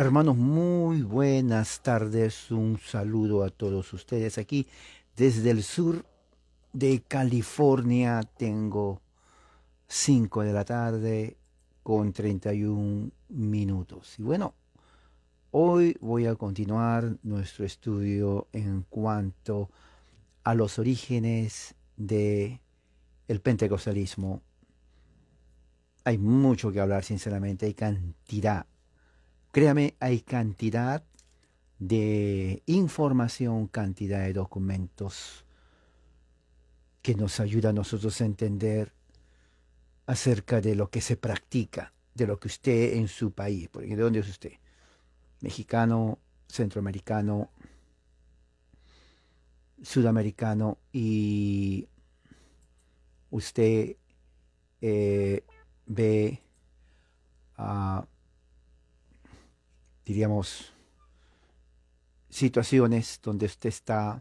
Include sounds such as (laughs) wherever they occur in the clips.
Hermanos, muy buenas tardes. Un saludo a todos ustedes aquí desde el sur de California. Tengo 5 de la tarde con 31 minutos. Y bueno, hoy voy a continuar nuestro estudio en cuanto a los orígenes de el pentecostalismo. Hay mucho que hablar, sinceramente, hay cantidad Créame, hay cantidad de información, cantidad de documentos que nos ayuda a nosotros a entender acerca de lo que se practica, de lo que usted en su país, porque ¿de dónde es usted? Mexicano, centroamericano, sudamericano y usted eh, ve a diríamos, situaciones donde usted está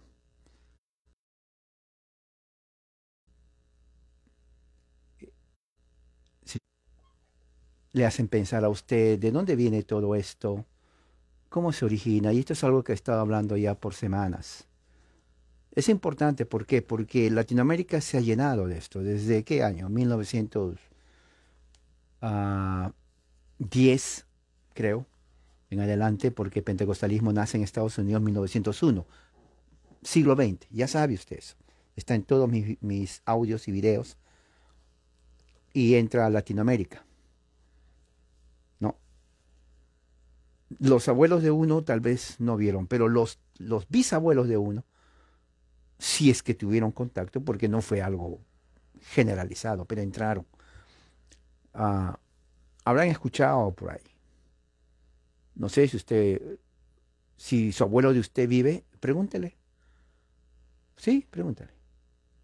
le hacen pensar a usted de dónde viene todo esto, cómo se origina, y esto es algo que he estado hablando ya por semanas. Es importante, ¿por qué? Porque Latinoamérica se ha llenado de esto. ¿Desde qué año? 1910, ah, creo en adelante, porque pentecostalismo nace en Estados Unidos en 1901, siglo XX, ya sabe usted eso. Está en todos mis, audios y videos. Y entra a Latinoamérica. No. Los abuelos de uno tal vez no vieron, pero los, bisabuelos de uno, si es que tuvieron contacto, porque no fue algo generalizado, pero entraron. Ah, habrán escuchado por ahí no sé si usted, si su abuelo de usted vive, pregúntele. Sí, pregúntale.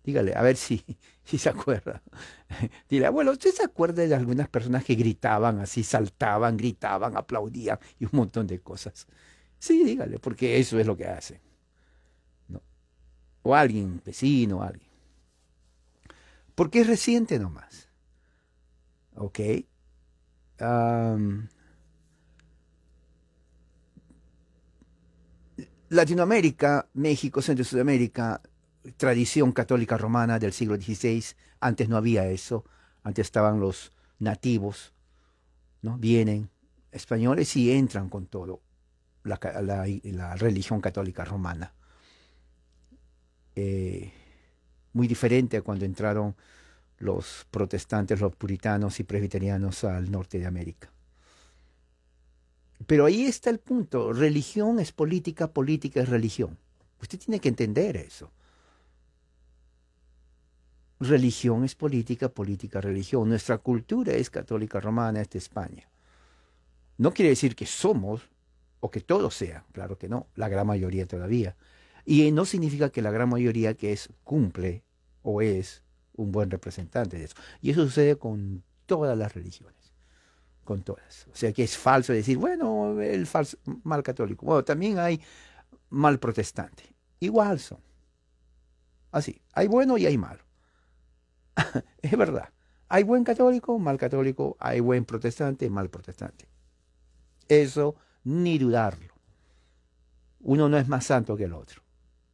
Dígale, a ver si, (laughs) si se acuerda. (laughs) Dile, abuelo, ¿usted se acuerda de algunas personas que gritaban así, saltaban, gritaban, aplaudían y un montón de cosas? Sí, dígale, porque eso es lo que hacen. ¿No? O alguien, vecino, alguien. Porque es reciente nomás. ¿Ok? Um, Latinoamérica, México, Centro y Sudamérica, tradición católica romana del siglo XVI, antes no había eso, antes estaban los nativos, ¿no? Vienen españoles y entran con todo la, religión católica romana. Eh, muy diferente a cuando entraron los protestantes, los puritanos y presbiterianos al norte de América. Pero ahí está el punto. Religión es política, política es religión. Usted tiene que entender eso. Religión es política, política religión. Nuestra cultura es católica romana, es de España. No quiere decir que somos o que todo sea, claro que no, la gran mayoría todavía. Y no significa que la gran mayoría que es cumple o es un buen representante de eso. Y eso sucede con todas las religiones con todas. O sea que es falso decir, bueno, el falso, mal católico. Bueno, también hay mal protestante. Igual son. Así, hay bueno y hay malo. (laughs) es verdad. Hay buen católico, mal católico, hay buen protestante, mal protestante. Eso ni dudarlo. Uno no es más santo que el otro.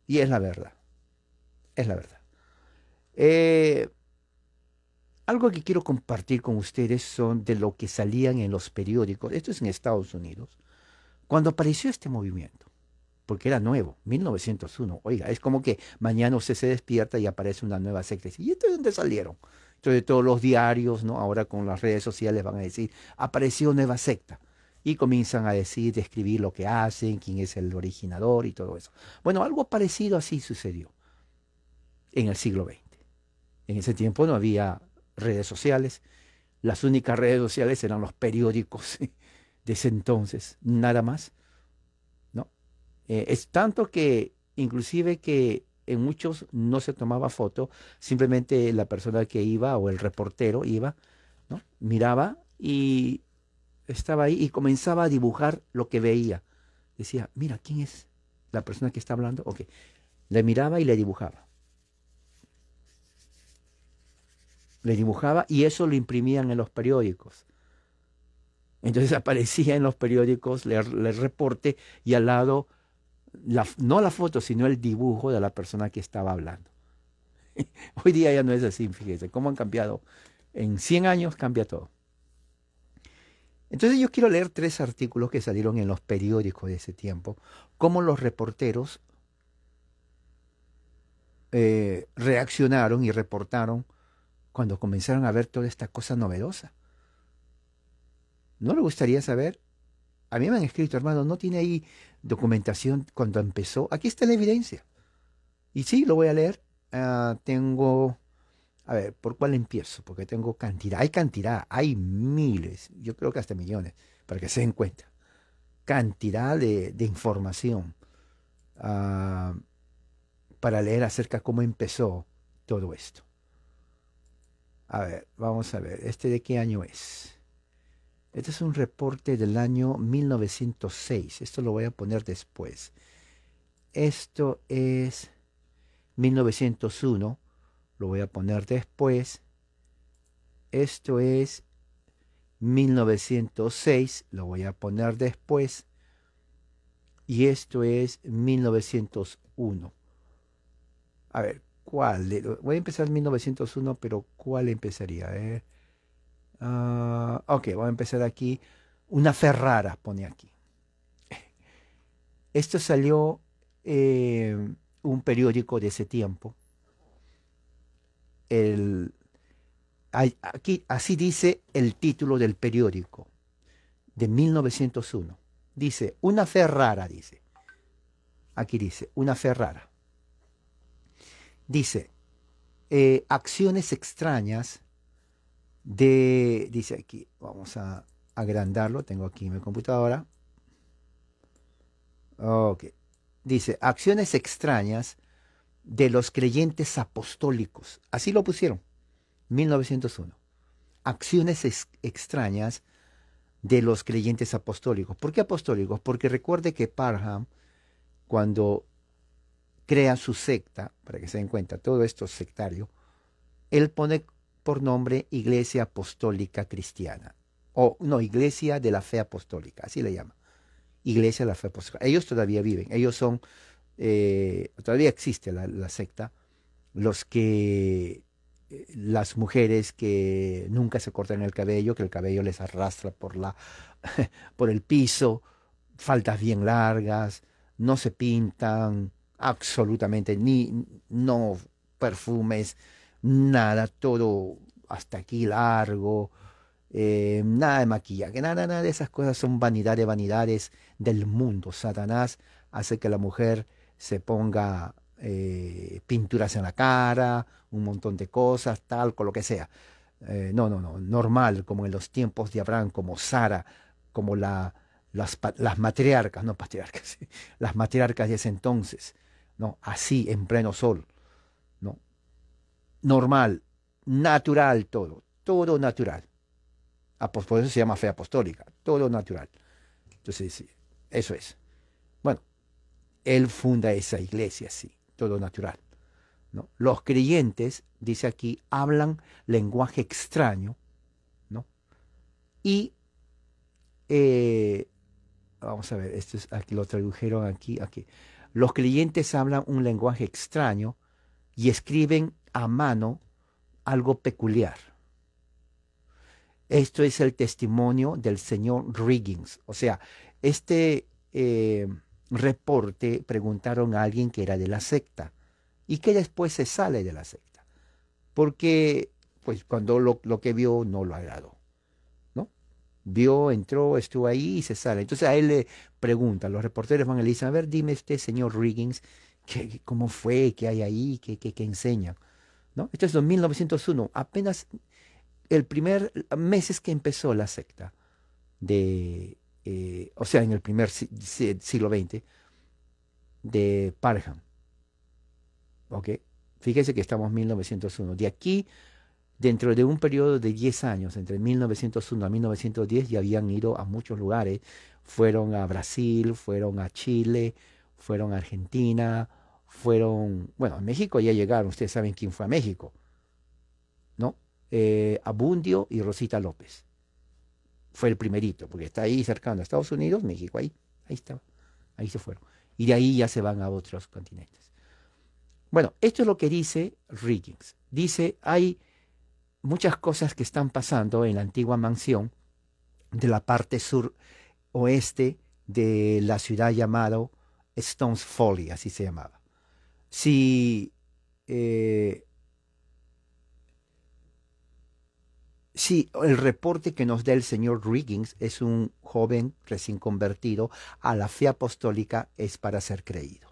Y es la verdad. Es la verdad. Eh, algo que quiero compartir con ustedes son de lo que salían en los periódicos, esto es en Estados Unidos, cuando apareció este movimiento, porque era nuevo, 1901. Oiga, es como que mañana usted se despierta y aparece una nueva secta. ¿Y esto de dónde salieron? Entonces todos los diarios, ¿no? ahora con las redes sociales van a decir, apareció nueva secta. Y comienzan a decir, describir lo que hacen, quién es el originador y todo eso. Bueno, algo parecido así sucedió en el siglo XX. En ese tiempo no había redes sociales. Las únicas redes sociales eran los periódicos (laughs) de ese entonces, nada más. ¿no? Eh, es tanto que inclusive que en muchos no se tomaba foto, simplemente la persona que iba o el reportero iba, ¿no? miraba y estaba ahí y comenzaba a dibujar lo que veía. Decía, mira, ¿quién es la persona que está hablando? Ok, le miraba y le dibujaba. le dibujaba y eso lo imprimían en los periódicos. Entonces (laughs) aparecía en los periódicos el, reporte y al lado, no la foto, sino el dibujo de la persona que estaba hablando. (laughs) Hoy día ya no es así, fíjense cómo han cambiado. En 100 años cambia todo. Entonces yo quiero leer tres artículos que salieron en los periódicos de ese tiempo, cómo los reporteros eh, reaccionaron y reportaron cuando comenzaron a ver toda esta cosa novedosa? ¿No le gustaría saber? A mí me han escrito, hermano, no tiene ahí documentación cuando empezó. Aquí está la evidencia. Y sí, lo voy a leer. Ah, tengo, a ver, ¿por cuál empiezo? Porque tengo cantidad. Hay cantidad, hay miles, yo creo que hasta millones, para que se den cuenta. Cantidad de, información ah, para leer acerca cómo empezó todo esto. A ver, vamos a ver, ¿este de qué año es? Este es un reporte del año 1906. Esto lo voy a poner después. Esto es 1901. Lo voy a poner después. Esto es 1906. Lo voy a poner después. Y esto es 1901. A ver, ¿Cuál? Voy a empezar en 1901, pero ¿cuál empezaría? Ah, ok, voy a empezar aquí. Una Ferrara, pone aquí. (laughs) Esto salió eh, un periódico de ese tiempo. aquí, así dice el título del periódico de 1901. Dice, una Ferrara, dice. Aquí dice, una Ferrara. Dice, eh, acciones extrañas de, dice aquí, vamos a agrandarlo, tengo aquí mi computadora. Ok, dice, acciones extrañas de los creyentes apostólicos. Así lo pusieron, 1901. Acciones extrañas de los creyentes apostólicos. ¿Por qué apostólicos? Porque recuerde que Parham, cuando crea su secta, para que se den cuenta, todo esto es sectario, él pone por nombre Iglesia Apostólica Cristiana, o no, Iglesia de la Fe Apostólica, así le llama, Iglesia de la Fe Apostólica. Ellos todavía viven, ellos son, eh, todavía existe la, secta, los que eh, las mujeres que nunca se cortan el cabello, que el cabello les arrastra por, la, (laughs) por el piso, faltas bien largas, no se pintan, absolutamente, ni no perfumes, nada, todo hasta aquí largo, eh, nada de maquillaje, nada, nada de esas cosas son vanidades, vanidades del mundo. Satanás hace que la mujer se ponga eh, pinturas en la cara, un montón de cosas, tal, con lo que sea. Eh, no, no, no, normal, como en los tiempos de Abraham, como Sara, como la, las, las matriarcas, no patriarcas, (laughs) las matriarcas de ese entonces. ¿no? Así, en pleno sol, ¿no? Normal, natural todo, todo natural. Por eso se llama fe apostólica, todo natural. Entonces, eso es. Bueno, él funda esa iglesia, sí, todo natural. ¿no? Los creyentes, dice aquí, hablan lenguaje extraño, ¿no? Y, eh, vamos a ver, esto es, aquí lo tradujeron aquí, aquí. Los clientes hablan un lenguaje extraño y escriben a mano algo peculiar. Esto es el testimonio del señor Riggins. O sea, este eh, reporte preguntaron a alguien que era de la secta y que después se sale de la secta. Porque, pues, cuando lo que vio no lo agradó vio, entró, estuvo ahí y se sale. Entonces a él le preguntan, los reporteros van y le dicen, a ver, dime este señor Riggins, ¿qué, ¿cómo fue? ¿Qué hay ahí? ¿Qué, qué, enseña? ¿No? Esto es 1901, apenas el primer meses que empezó la secta, de, eh, o sea, en el primer siglo XX, de Parham. ¿Ok? Fíjese que estamos en 1901. De aquí dentro de un periodo de 10 años, entre 1901 a 1910, ya habían ido a muchos lugares. Fueron a Brasil, fueron a Chile, fueron a Argentina, fueron, bueno, a México ya llegaron, ustedes saben quién fue a México, ¿no? Eh, Abundio y Rosita López. Fue el primerito, porque está ahí cercano a Estados Unidos, México, ahí, ahí estaba, ahí se fueron. Y de ahí ya se van a otros continentes. Bueno, esto es lo que dice Riggins. Dice, hay muchas cosas que están pasando en la antigua mansión de la parte sur oeste de la ciudad llamado Stones Folly, así se llamaba. Si, eh, si el reporte que nos da el señor Riggins es un joven recién convertido a la fe apostólica, es para ser creído.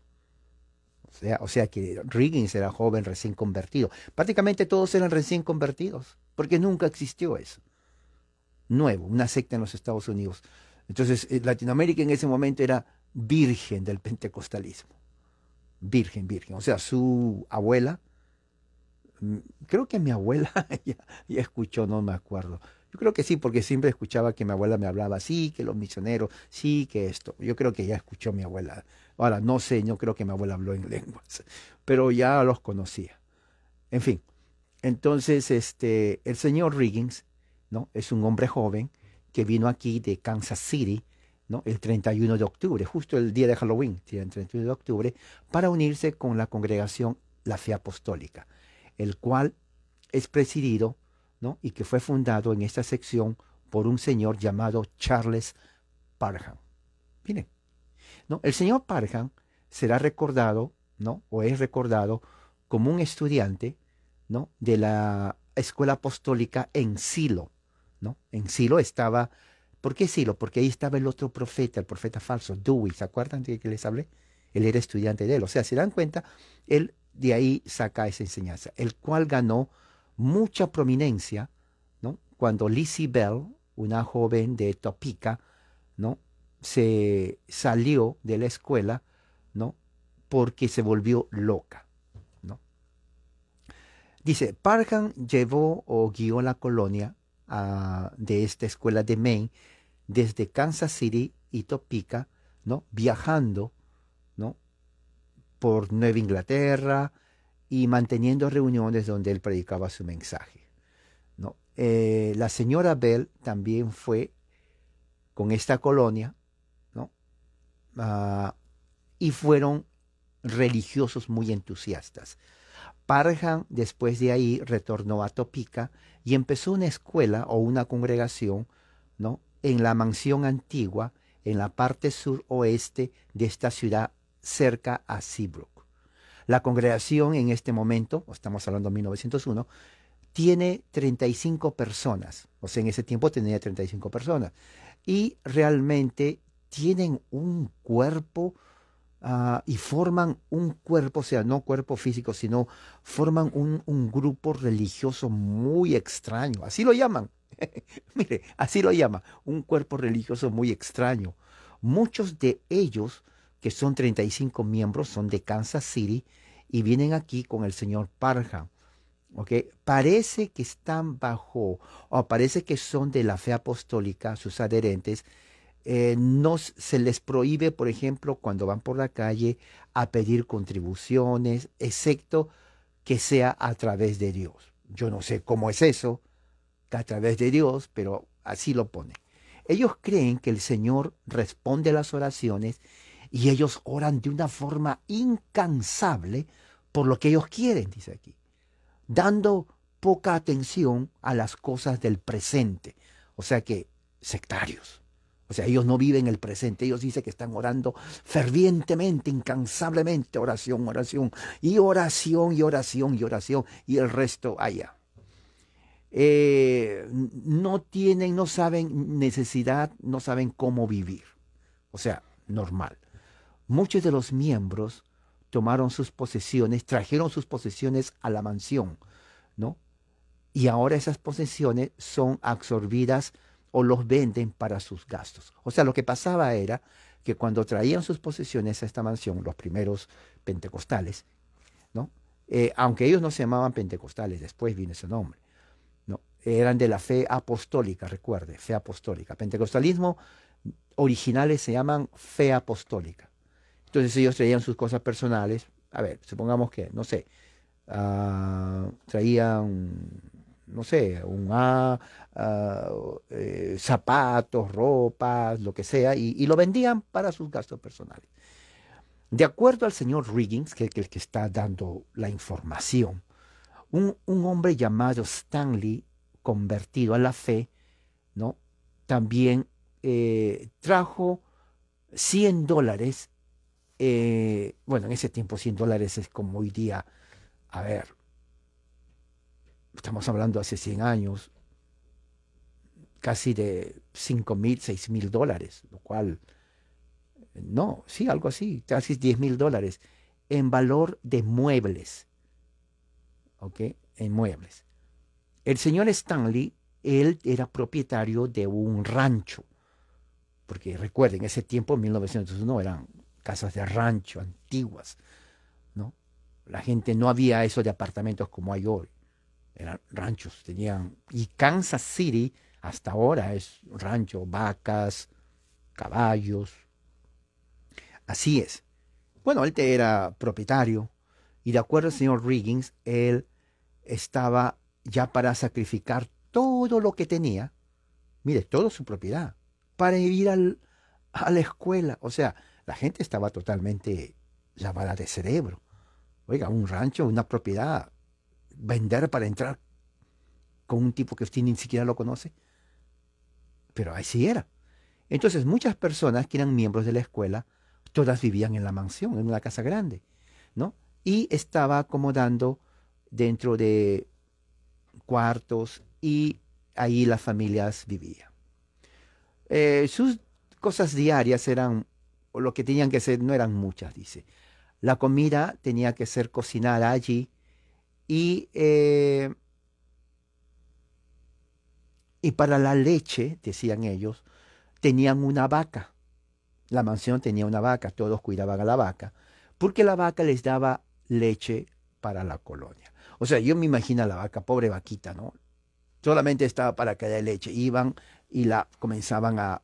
O sea, o sea que Riggins era joven recién convertido. Prácticamente todos eran recién convertidos, porque nunca existió eso. Nuevo, una secta en los Estados Unidos. Entonces, eh, Latinoamérica en ese momento era virgen del pentecostalismo. Virgen, virgen. O sea, su abuela, mm, creo que mi abuela (laughs) ya, escuchó, no me acuerdo. Yo creo que sí, porque siempre escuchaba que mi abuela me hablaba Sí, que los misioneros, sí, que esto. Yo creo que ya escuchó mi abuela Ahora, no sé, yo creo que mi abuela habló en (laughs) lenguas, pero ya los conocía. En fin, entonces este, el señor Riggins ¿no? es un hombre joven que vino aquí de Kansas City ¿no? el 31 de octubre, justo el día de Halloween, el 31 de octubre, para unirse con la congregación La Fe Apostólica, el cual es presidido ¿no? y que fue fundado en esta sección por un señor llamado Charles Parham. Miren, el señor Parham será recordado, ¿no? O es recordado como un estudiante, ¿no? De la escuela apostólica en Silo, ¿no? En Silo estaba, ¿por qué Silo? Porque ahí estaba el otro profeta, el profeta falso, Dewey, ¿se acuerdan de que les hablé? Él era estudiante de él, o sea, se dan cuenta, él de ahí saca esa enseñanza, el cual ganó mucha prominencia, ¿no? Cuando Lizzie Bell, una joven de Topica, ¿no? se salió de la escuela, ¿no? Porque se volvió loca, ¿no? Dice, Parham llevó o guió la colonia ah, de esta escuela de Maine desde Kansas City y Topeka, ¿no? Viajando, ¿no? Por Nueva Inglaterra y manteniendo reuniones donde él predicaba su mensaje, ¿no? Eh, la señora Bell también fue con esta colonia Ah, y fueron religiosos muy entusiastas. Parham después de ahí retornó a Topica y empezó una escuela o una congregación ¿no? en la mansión antigua en la parte suroeste de esta ciudad cerca a Seabrook. La congregación en este momento, estamos hablando de 1901, tiene 35 personas, o sea, en ese tiempo tenía 35 personas, y realmente tienen un cuerpo ah, y forman un cuerpo, o sea, no cuerpo físico, sino forman un, grupo religioso muy extraño. Así lo llaman. (laughs) Mire, así lo llaman, un cuerpo religioso muy extraño. Muchos de ellos, que son 35 miembros, son de Kansas City y vienen aquí con el señor Parja. Parece que están bajo, o parece que son de la fe apostólica, sus adherentes, eh, no se les prohíbe, por ejemplo, cuando van por la calle a pedir contribuciones, excepto que sea a través de Dios. Yo no sé cómo es eso, a través de Dios, pero así lo pone. Ellos creen que el Señor responde a las oraciones y ellos oran de una forma incansable por lo que ellos quieren, dice aquí, dando poca atención a las cosas del presente. O sea que sectarios. O sea, ellos no viven el presente, ellos dicen que están orando fervientemente, incansablemente, oración, oración, y oración, y oración, y oración, y el resto allá. Eh, no tienen, no saben necesidad, no saben cómo vivir. O sea, normal. Muchos de los miembros tomaron sus posesiones, trajeron sus posesiones a la mansión, ¿no? Y ahora esas posesiones son absorbidas o los venden para sus gastos. O sea, lo que pasaba era que cuando traían sus posesiones a esta mansión, los primeros pentecostales, ¿no? Eh, aunque ellos no se llamaban pentecostales, después viene ese nombre, ¿no? eran de la fe apostólica, recuerde, fe apostólica. Pentecostalismo originales se llaman fe apostólica. Entonces ellos traían sus cosas personales, a ver, supongamos que, no sé, ah, traían no sé, un eh, zapatos, ropas, lo que sea, y, lo vendían para sus gastos personales. De acuerdo al señor Riggins, que es el que está dando la información, un, hombre llamado Stanley, convertido a la fe, ¿no? también eh, trajo 100 dólares. Eh, bueno, en ese tiempo 100 dólares es como hoy día, a ver, estamos hablando hace 100 años, casi de 5 mil, 6 mil dólares, lo cual, no, sí, algo así, casi 10 mil dólares en valor de muebles. ¿Ok? En muebles. El señor Stanley, él era propietario de un rancho, porque recuerden, en ese tiempo, en 1901, eran casas de rancho antiguas, ¿no? La gente no había eso de apartamentos como hay hoy eran ranchos, tenían, y Kansas City hasta ahora es rancho, vacas, caballos. Así es. Bueno, él era propietario y de acuerdo al señor Riggins, él estaba ya para sacrificar todo lo que tenía, mire, toda su propiedad, para ir a la escuela. O sea, la gente estaba totalmente lavada de cerebro. Oiga, un rancho, una propiedad vender para entrar con un tipo que usted ni siquiera lo conoce. Pero así era. Entonces muchas personas que eran miembros de la escuela, todas vivían en la mansión, en una casa grande, ¿no? Y estaba acomodando dentro de cuartos y ahí las familias vivían. Eh, sus cosas diarias eran, o lo que tenían que ser, no eran muchas, dice. La comida tenía que ser cocinada allí y, eh, y para la leche, decían ellos, tenían una vaca. La mansión tenía una vaca, todos cuidaban a la vaca, porque la vaca les daba leche para la colonia. O sea, yo me imagino a la vaca, pobre vaquita, ¿no? Solamente estaba para que dé leche. Iban y la comenzaban a,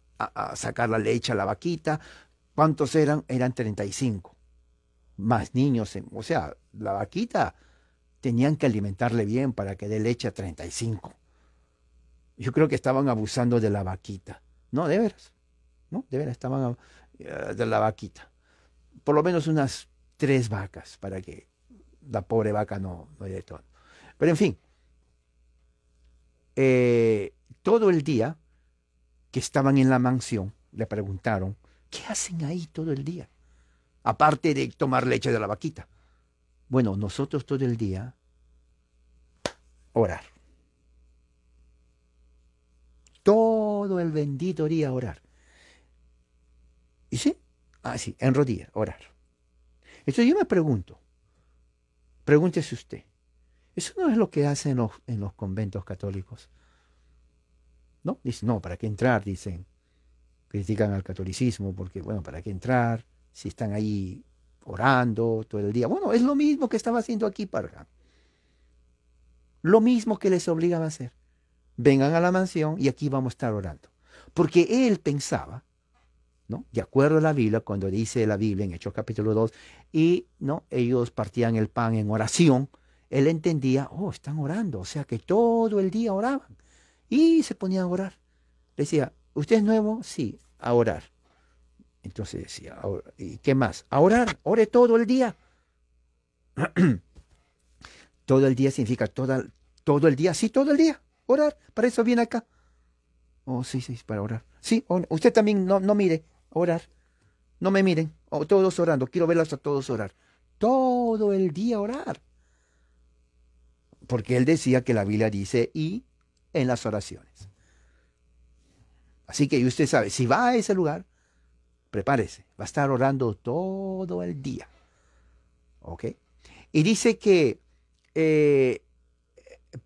sacar la leche a la vaquita. ¿Cuántos eran? Eran 35. Más niños. o sea, la vaquita tenían que alimentarle bien para que dé leche a 35. Yo creo que estaban abusando de la vaquita. No, de veras. No, de veras, estaban eh, de la vaquita. Por lo menos unas tres vacas para que la pobre vaca no, no todo. Pero en fin, eh, todo el día que estaban en la mansión, le preguntaron, ¿qué hacen ahí todo el día? Aparte de tomar leche de la vaquita. Bueno, nosotros todo el día orar. Todo el bendito día orar. ¿Y sí? Ah, sí, en rodillas, orar. Entonces yo me pregunto, pregúntese usted, ¿eso no es lo que hacen en los, en los conventos católicos? ¿No? Dicen, no, ¿para qué entrar? Dicen, critican al catolicismo porque, bueno, ¿para qué entrar? Si están ahí orando todo el día. Bueno, es lo mismo que estaba haciendo aquí Parga. Lo mismo que les obligaba a hacer. Vengan a la mansión y aquí vamos a estar orando. Porque él pensaba, ¿no? De acuerdo a la Biblia, cuando dice la Biblia en Hechos capítulo 2, y ¿no? ellos partían el pan en oración, él entendía, oh, están orando, o sea que todo el día oraban. Y se ponían a orar. Le decía, ¿usted es nuevo? Sí, a orar. Entonces decía, ¿y qué más? ¿A orar? ¿Ore todo el día? (clears throat) todo el día significa todo el día, sí, todo el día. Orar, para eso viene acá. Oh, sí, sí, para orar. Sí, oh, usted también no, mire, orar. No me miren, oh, todos orando, quiero verlos a todos orar. Todo el día orar. Porque él decía que la Biblia dice y en las oraciones. Así que usted sabe, si va a ese lugar, prepárese, va a estar orando todo el día. ¿Ok? Y dice que eh,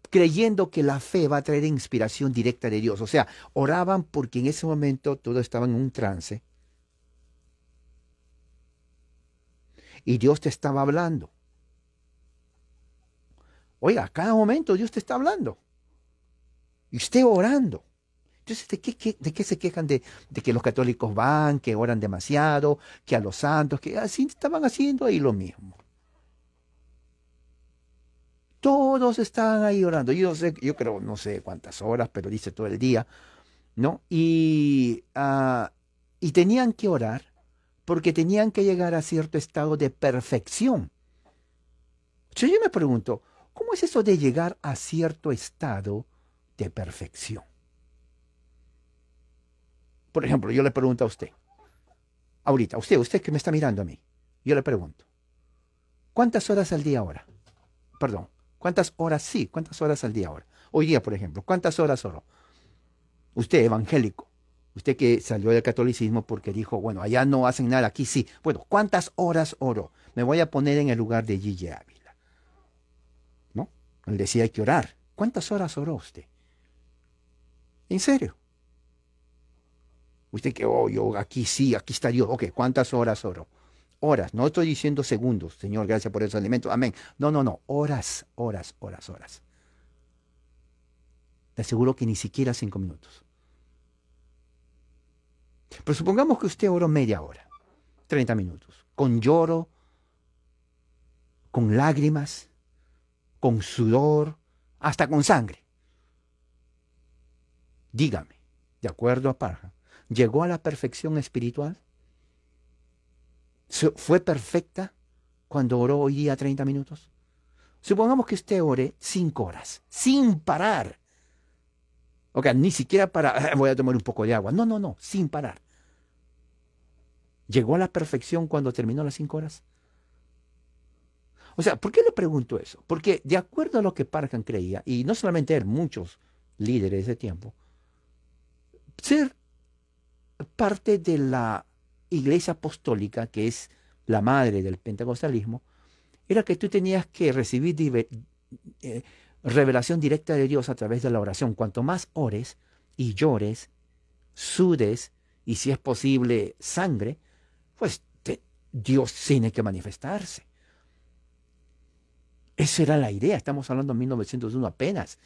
creyendo que la fe va a traer inspiración directa de Dios. O sea, oraban porque en ese momento todos estaban en un trance. Y Dios te estaba hablando. Oiga, a cada momento Dios te está hablando. Y usted orando. Entonces, ¿de qué, se quejan? De, que los católicos van, que oran demasiado, que a los santos, que así estaban haciendo ahí lo mismo. Todos estaban ahí orando. Yo, sé, yo creo, no sé cuántas horas, pero dice todo el día, ¿no? Y, ah, tenían que orar porque tenían que llegar a cierto estado de perfección. yo me pregunto, ¿cómo es eso de llegar a cierto estado de perfección? Por ejemplo, yo le pregunto a usted, ahorita, usted, usted que me está mirando a mí, yo le pregunto, ¿cuántas horas al día ahora? Perdón, ¿cuántas horas sí? ¿Cuántas horas al día ahora? Hoy día, por ejemplo, ¿cuántas horas oro? Usted evangélico, usted que salió del catolicismo porque dijo, bueno, allá no hacen nada, aquí sí. Bueno, ¿cuántas horas oro? Me voy a poner en el lugar de Gigi Ávila. ¿No? Él decía, hay que orar. ¿Cuántas horas oró usted? ¿En serio? Usted que, oh, yo aquí sí, aquí está Dios. Ok, ¿cuántas horas oro? Horas, no estoy diciendo segundos, Señor, gracias por esos alimentos. Amén. No, no, no, horas, horas, horas, horas. Te aseguro que ni siquiera cinco minutos. Pero supongamos que usted oró media hora, 30 minutos, con lloro, con lágrimas, con sudor, hasta con sangre. Dígame, de acuerdo a Parja, llegó a la perfección espiritual? ¿Fue perfecta cuando oró hoy día 30 minutos? Supongamos que usted ore 5 horas, sin parar. O sea, ni siquiera para, ah, voy a tomar un poco de agua. No, no, no, sin parar. ¿Llegó a la perfección cuando terminó las 5 horas? O sea, ¿por qué le pregunto eso? Porque de acuerdo a lo que Parkan creía, y no solamente él, muchos líderes de ese tiempo, ser parte de la iglesia apostólica, que es la madre del pentecostalismo, era que tú tenías que recibir eh, revelación directa de Dios a través de la oración. Cuanto más ores y llores, sudes y si es posible sangre, pues Dios tiene que manifestarse. Esa era la idea, estamos hablando de 1901 apenas.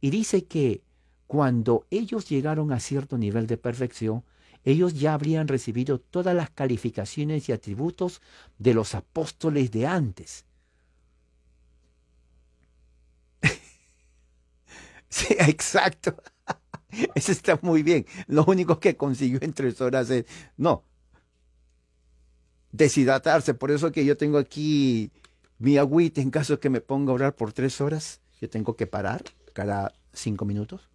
Y dice que cuando ellos llegaron a cierto nivel de perfección, ellos ya habrían recibido todas las calificaciones y atributos de los apóstoles de antes. (laughs) sí, exacto. (laughs) Eso está muy bien. Lo único que consiguió en tres horas es, no, deshidratarse. Por eso que yo tengo aquí mi agüita en caso que me ponga a orar por tres horas. Yo tengo que parar cada cinco minutos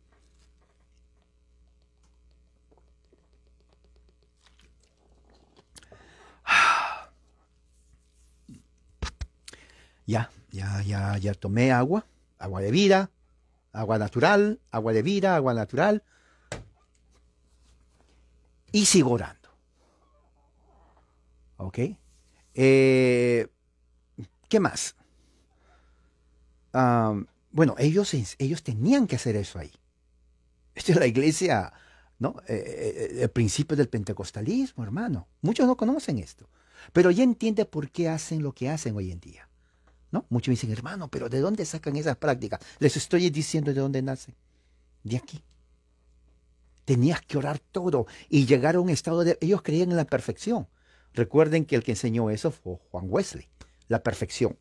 ya, ya, ya, ya tomé agua, agua de vida, agua natural, agua de vida, agua natural. Y sigo orando. ¿Ok? Eh, ¿Qué más? bueno, ellos, ellos tenían que hacer eso ahí. Esto es la iglesia, ¿no? Eh, eh, el principio del pentecostalismo, hermano. Muchos no conocen esto. Pero ya entiende por qué hacen lo que hacen hoy en día. ¿no? Muchos me dicen, hermano, pero ¿de dónde sacan esas prácticas? Les estoy diciendo de dónde nacen. De aquí. Tenías que orar todo y llegar a un estado de... Ellos creían en la perfección. Recuerden que el que enseñó eso fue Juan Wesley, la perfección.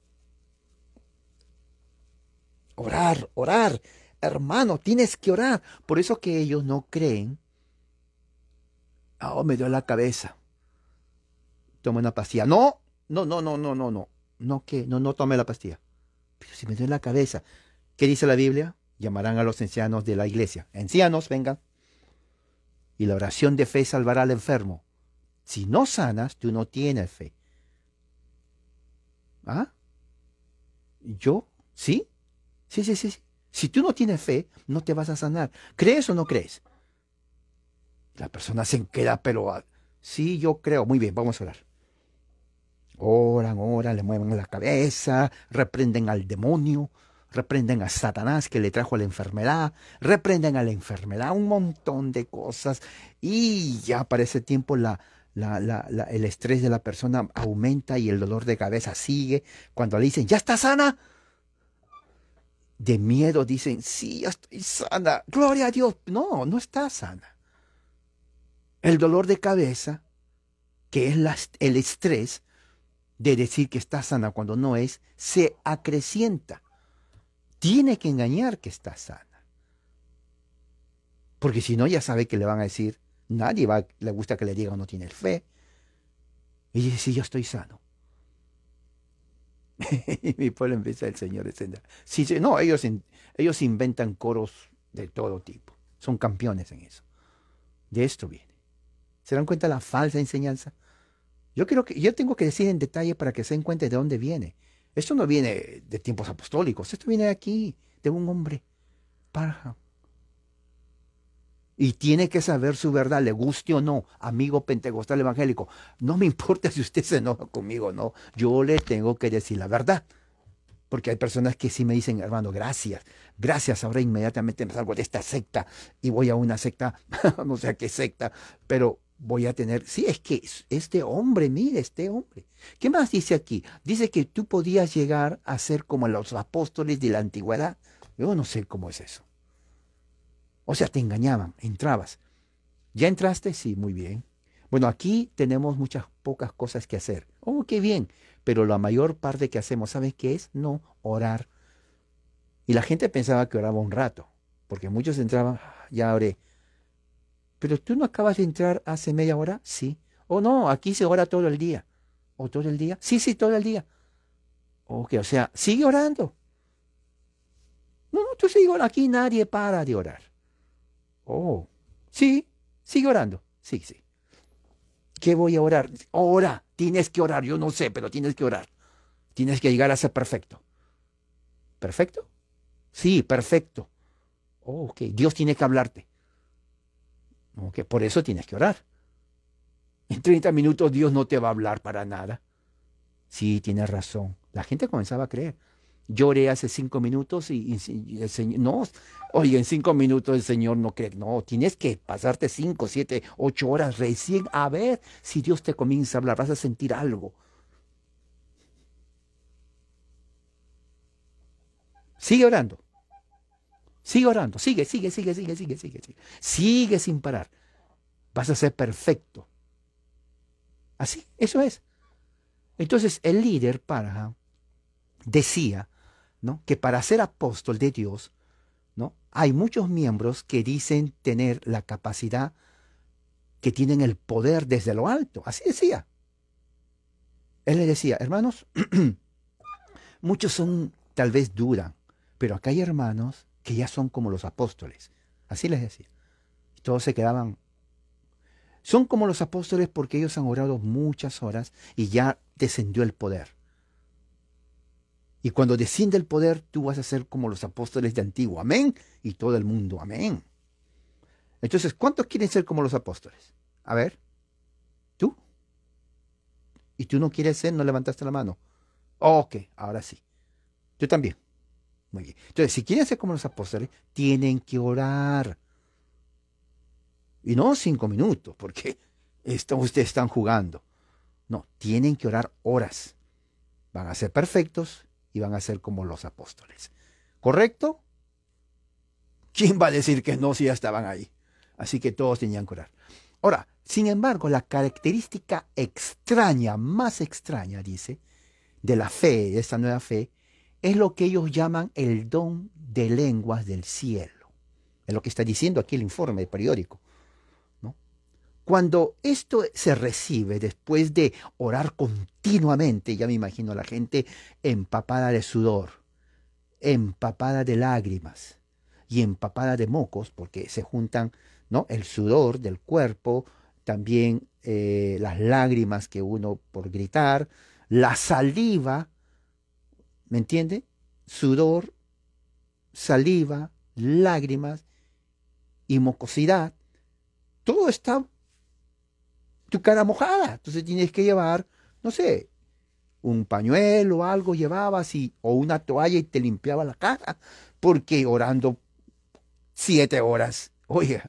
Orar, orar. Hermano, tienes que orar. Por eso que ellos no creen. Ah, oh, me dio la cabeza. Toma una pastilla. no, no, no, no, no, no. No, que no, no tome la pastilla. Pero si me duele la cabeza, ¿qué dice la Biblia? Llamarán a los ancianos de la iglesia. Ancianos, vengan. Y la oración de fe salvará al enfermo. Si no sanas, tú no tienes fe. ¿Ah? ¿Yo? ¿Sí? Sí, sí, sí. Si tú no tienes fe, no te vas a sanar. ¿Crees o no crees? La persona se queda, pero... Ah, sí, yo creo. Muy bien, vamos a orar. Oran, oran, le mueven la cabeza, reprenden al demonio, reprenden a Satanás que le trajo la enfermedad, reprenden a la enfermedad, un montón de cosas. Y ya para ese tiempo la, el estrés de la persona aumenta y el dolor de cabeza sigue. Cuando le dicen, ya está sana, de miedo dicen, sí, ya estoy sana, gloria a Dios. No, no está sana. El dolor de cabeza, que es el estrés, de decir que está sana cuando no es, se acrecienta. Tiene que engañar que está sana. Porque si no, ya sabe que le van a decir, nadie va, le gusta que le o no tiene fe. Y dice, sí, yo estoy sano. (laughs) y mi pueblo empieza el Señor, a Sí, no, ellos, ellos inventan coros de todo tipo. Son campeones en eso. De esto viene. ¿Se dan cuenta la falsa enseñanza? Yo, quiero que, yo tengo que decir en detalle para que se encuentre de dónde viene. Esto no viene de tiempos apostólicos, esto viene de aquí, de un hombre, Y tiene que saber su verdad, le guste o no, amigo pentecostal evangélico. No me (laughs) importa si usted se enoja conmigo o no, yo le tengo que decir la verdad. Porque hay personas que sí me dicen, hermano, gracias, gracias. Ahora inmediatamente me salgo de esta secta y voy a una secta, (laughs) no sé a qué secta, pero voy a tener, sí, es que este hombre, mire, este hombre. ¿Qué más dice aquí? Dice que tú podías llegar a ser como los apóstoles de la antigüedad. Yo no sé cómo es eso. O sea, te engañaban, entrabas. ¿Ya entraste? Sí, muy bien. Bueno, aquí tenemos muchas pocas cosas que hacer. Oh, qué bien. Pero la mayor parte que hacemos, ¿sabes qué es? No orar. Y la gente pensaba que oraba un rato, porque muchos entraban, ah, ya oré pero tú no acabas de entrar hace media hora, sí. O no, aquí se ora todo el día. ¿O todo el día? Sí, sí, todo el día. Ok, o sea, sigue orando. No, no, tú sigue orando. Aquí nadie para de orar. Oh, sí, sigue orando. Sí, sí. ¿Qué voy a orar? Ora, tienes que orar. Yo no sé, pero tienes que orar. Tienes que llegar a ser perfecto. ¿Perfecto? Sí, perfecto. Oh, ok, Dios tiene que hablarte que por eso tienes que orar. En 30 minutos Dios no te va a hablar para nada. Sí, tienes razón. La gente comenzaba a creer. Lloré hace cinco minutos y, el Señor, no, oye, en cinco minutos el Señor no cree. No, tienes que pasarte cinco, siete, ocho horas recién a ver si Dios te comienza a hablar, vas a sentir algo. Sigue orando. Sigue orando, sigue, sigue, sigue, sigue, sigue, sigue, sigue. Sigue sin parar. Vas a ser perfecto. Así, eso es. Entonces el líder parja decía ¿no? que para ser apóstol de Dios ¿no? hay muchos miembros que dicen tener la capacidad, que tienen el poder desde lo alto. Así decía. Él le decía, hermanos, (clears throat) muchos son, tal vez duran, pero acá hay hermanos que ya son como los apóstoles. Así les decía. Y todos se quedaban. Son como los apóstoles porque ellos han orado muchas horas y ya descendió el poder. Y cuando desciende el poder, tú vas a ser como los apóstoles de antiguo. Amén. Y todo el mundo. Amén. Entonces, ¿cuántos quieren ser como los apóstoles? A ver. ¿Tú? ¿Y tú no quieres ser? No levantaste la mano. ok, ahora sí. Tú también. Muy bien. Entonces, si quieren ser como los apóstoles, tienen que orar. Y no cinco minutos, porque ustedes están jugando. No, tienen que orar horas. Van a ser perfectos y van a ser como los apóstoles. ¿Correcto? ¿Quién va a decir que no si ya estaban ahí? Así que todos tenían que orar. Ahora, sin embargo, la característica extraña, más extraña, dice, de la fe, de esta nueva fe, es lo que ellos llaman el don de lenguas del cielo. Es lo que está diciendo aquí el informe periódico. Cuando esto se recibe después de orar continuamente, ya me imagino a la gente empapada de sudor, empapada de lágrimas y empapada de mocos, porque se juntan ¿no? el sudor del cuerpo, también eh, las lágrimas que uno por gritar, la saliva, ¿Me entiende? Sudor, saliva, lágrimas y mocosidad. Todo está tu cara mojada. Entonces tienes que llevar, no sé, un pañuelo o algo llevabas o una toalla y te limpiaba la cara. Porque orando siete horas, oye,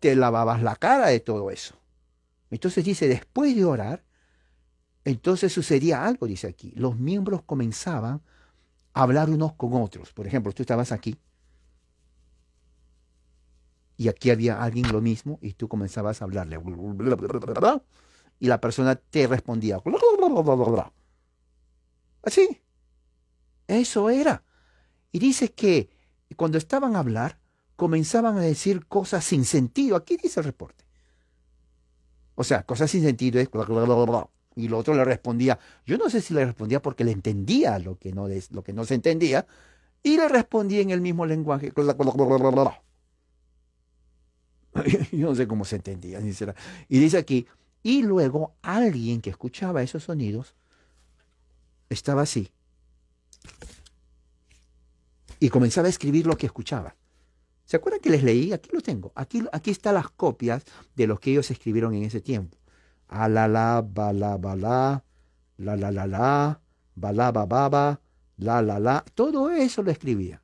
te lavabas la cara de todo eso. Entonces dice, después de orar, entonces sucedía algo, dice aquí. Los miembros comenzaban a hablar unos con otros. Por ejemplo, tú estabas aquí y aquí había alguien lo mismo y tú comenzabas a hablarle. Y la persona te respondía. Así. Eso era. Y dice que cuando estaban a hablar, comenzaban a decir cosas sin sentido. Aquí dice el reporte. O sea, cosas sin sentido es... Y el otro le respondía, yo no sé si le respondía porque le entendía lo que no, lo que no se entendía, y le respondía en el mismo lenguaje. (laughs) Yo no sé cómo se entendía, Y dice aquí, y luego alguien que escuchaba esos sonidos estaba así. Y comenzaba a escribir lo que escuchaba. ¿Se acuerdan que les leí? Aquí lo tengo. Aquí, aquí están las copias de lo que ellos escribieron en ese tiempo a la la ba la la, la la la la, ba la ba ba la la la, todo eso lo escribía.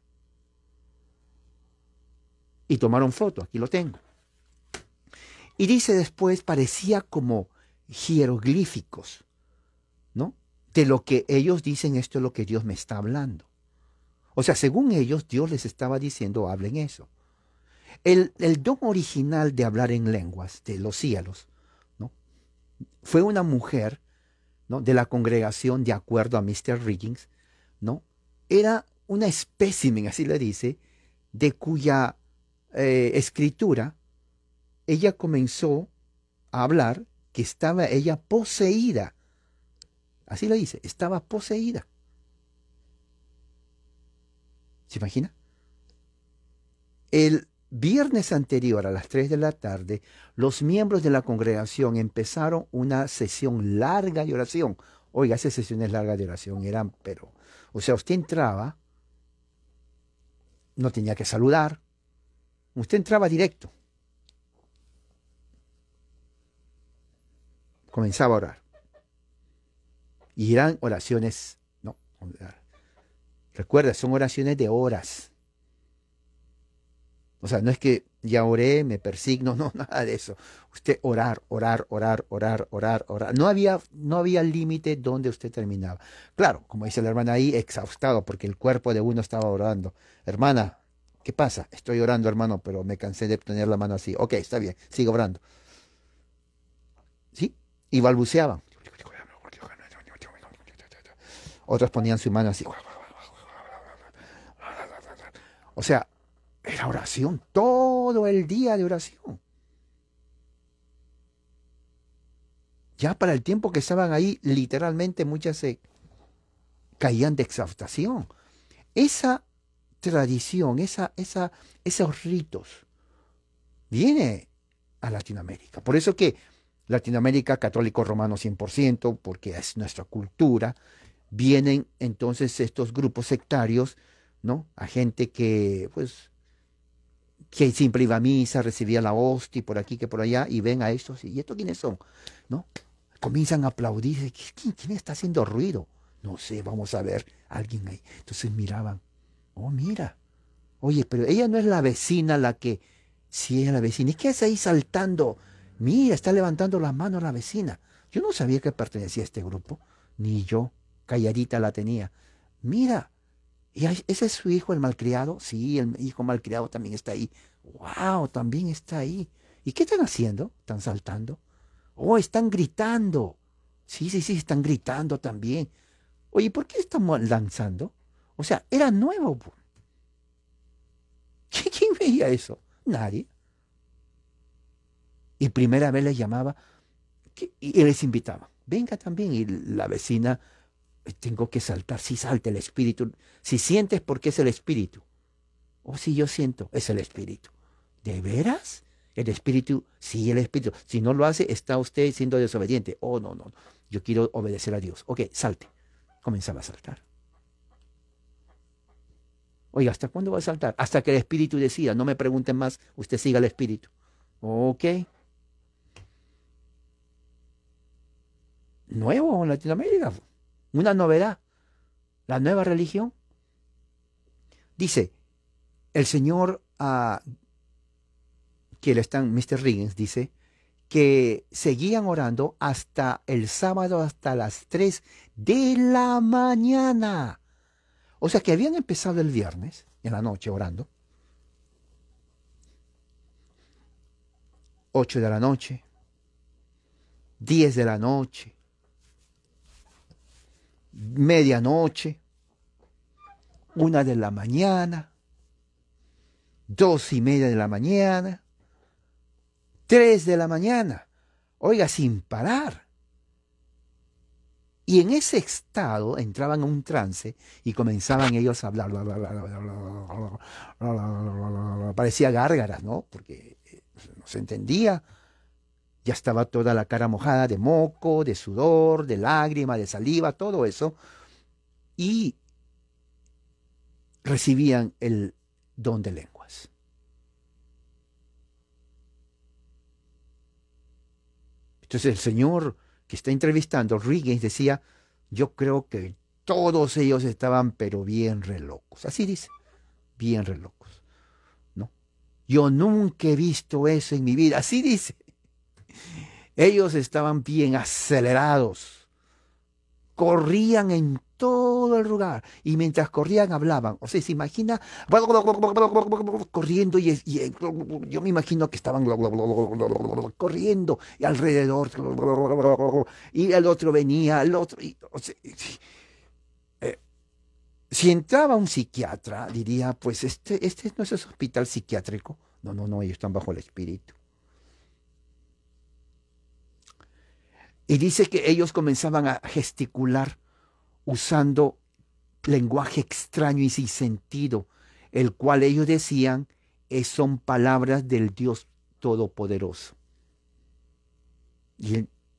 Y tomaron foto, aquí lo tengo. Y dice después, parecía como jeroglíficos, ¿no? De lo que ellos dicen, esto es lo que Dios me está hablando. O sea, según ellos, Dios les estaba diciendo, hablen eso. El, el don original de hablar en lenguas de los cielos fue una mujer ¿no? de la congregación, de acuerdo a Mr. Riggins, ¿no? era una espécimen, así le dice, de cuya eh, escritura ella comenzó a hablar que estaba ella poseída. Así lo dice, estaba poseída. ¿Se imagina? El, viernes anterior a las 3 de la tarde, los miembros de la congregación empezaron una sesión larga de oración. Oiga, esas sesiones largas de oración eran, pero, o sea, usted entraba, no tenía que saludar, usted entraba directo. Comenzaba a orar. Y eran oraciones, no, recuerda, son oraciones de horas o sea, no es que ya oré, me persigno, (laughs) no, nada de eso. Usted orar, orar, orar, orar, orar, orar. No había, no había límite donde usted terminaba. Claro, como dice la hermana ahí, exhaustado, porque el cuerpo de uno estaba orando. Hermana, ¿qué pasa? Estoy orando, hermano, pero me cansé de tener la mano así. Ok, está bien, sigo orando. ¿Sí? Y balbuceaban. Otros ponían su mano así. O sea, era oración, todo el día de oración. Ya para el tiempo que estaban ahí, literalmente muchas se caían de exaltación. Esa tradición, esa, esa, esos ritos, viene a Latinoamérica. Por eso que Latinoamérica, católico romano 100%, porque es nuestra cultura, vienen entonces estos grupos sectarios, ¿no? A gente que, pues, que siempre iba a misa, recibía la hostia por aquí, que por allá, y ven a estos, y ¿estos quiénes son? ¿No? Comienzan a aplaudir, ¿quién, está haciendo ruido? No sé, vamos a ver, alguien ahí. Entonces miraban, oh, mira, oye, pero ella no es la vecina la que, si es la vecina, ¿y qué hace ahí saltando? Mira, está levantando las manos la vecina. Yo no sabía que pertenecía a este grupo, ni yo, calladita la tenía. Mira, ¿Y ese es su hijo, el malcriado? Sí, el hijo malcriado también está ahí. ¡Wow! También está ahí. ¿Y qué están haciendo? ¿Están saltando? ¡Oh, están gritando! Sí, sí, sí, están gritando también. Oye, ¿por qué están lanzando? O sea, era nuevo. ¿Quién veía eso? Nadie. Y primera vez les llamaba y les invitaba. Venga también. Y la vecina tengo que saltar. Si salte salta el espíritu. Si sientes, porque es el espíritu. O si yo siento, es el espíritu. ¿De veras? El espíritu, sí, el espíritu. Si no lo hace, está usted siendo desobediente. Oh, no, no. Yo quiero obedecer a Dios. Ok, salte. Comenzaba a saltar. Oiga, ¿hasta cuándo va a saltar? Hasta que el espíritu decida. No me pregunten más. Usted siga el espíritu. Ok. nuevo en Latinoamérica una novedad, la nueva religión. Dice, el señor ah, que le están, Mr. Riggins, dice que seguían orando hasta el sábado, hasta las 3 de la mañana. O sea que habían empezado el viernes, en la noche, orando. 8 de la noche, 10 de la noche, medianoche, una de la mañana, dos y media de la mañana, tres de la mañana, oiga, sin parar. Y en ese estado entraban en un trance y comenzaban ellos a hablar. Parecía gárgaras, ¿no? Porque no se entendía. Ya estaba toda la cara mojada de moco, de sudor, de lágrima, de saliva, todo eso. Y recibían el don de lenguas. Entonces el señor que está entrevistando, Riggins, decía, yo creo que todos ellos estaban pero bien relocos. Así dice, bien relocos. ¿no? Yo nunca he visto eso en mi vida. Así dice. Ellos estaban bien acelerados. Corrían en todo el lugar. Y mientras corrían, hablaban. O sea, se imagina corriendo y, yo me imagino que estaban corriendo y alrededor. Y el otro venía, el otro. Eh, si entraba un psiquiatra, diría, pues este, este no es hospital psiquiátrico. No, no, no, ellos están bajo el espíritu. Y dice que ellos comenzaban a gesticular usando lenguaje extraño y sin sentido, el cual ellos decían son palabras del Dios Todopoderoso.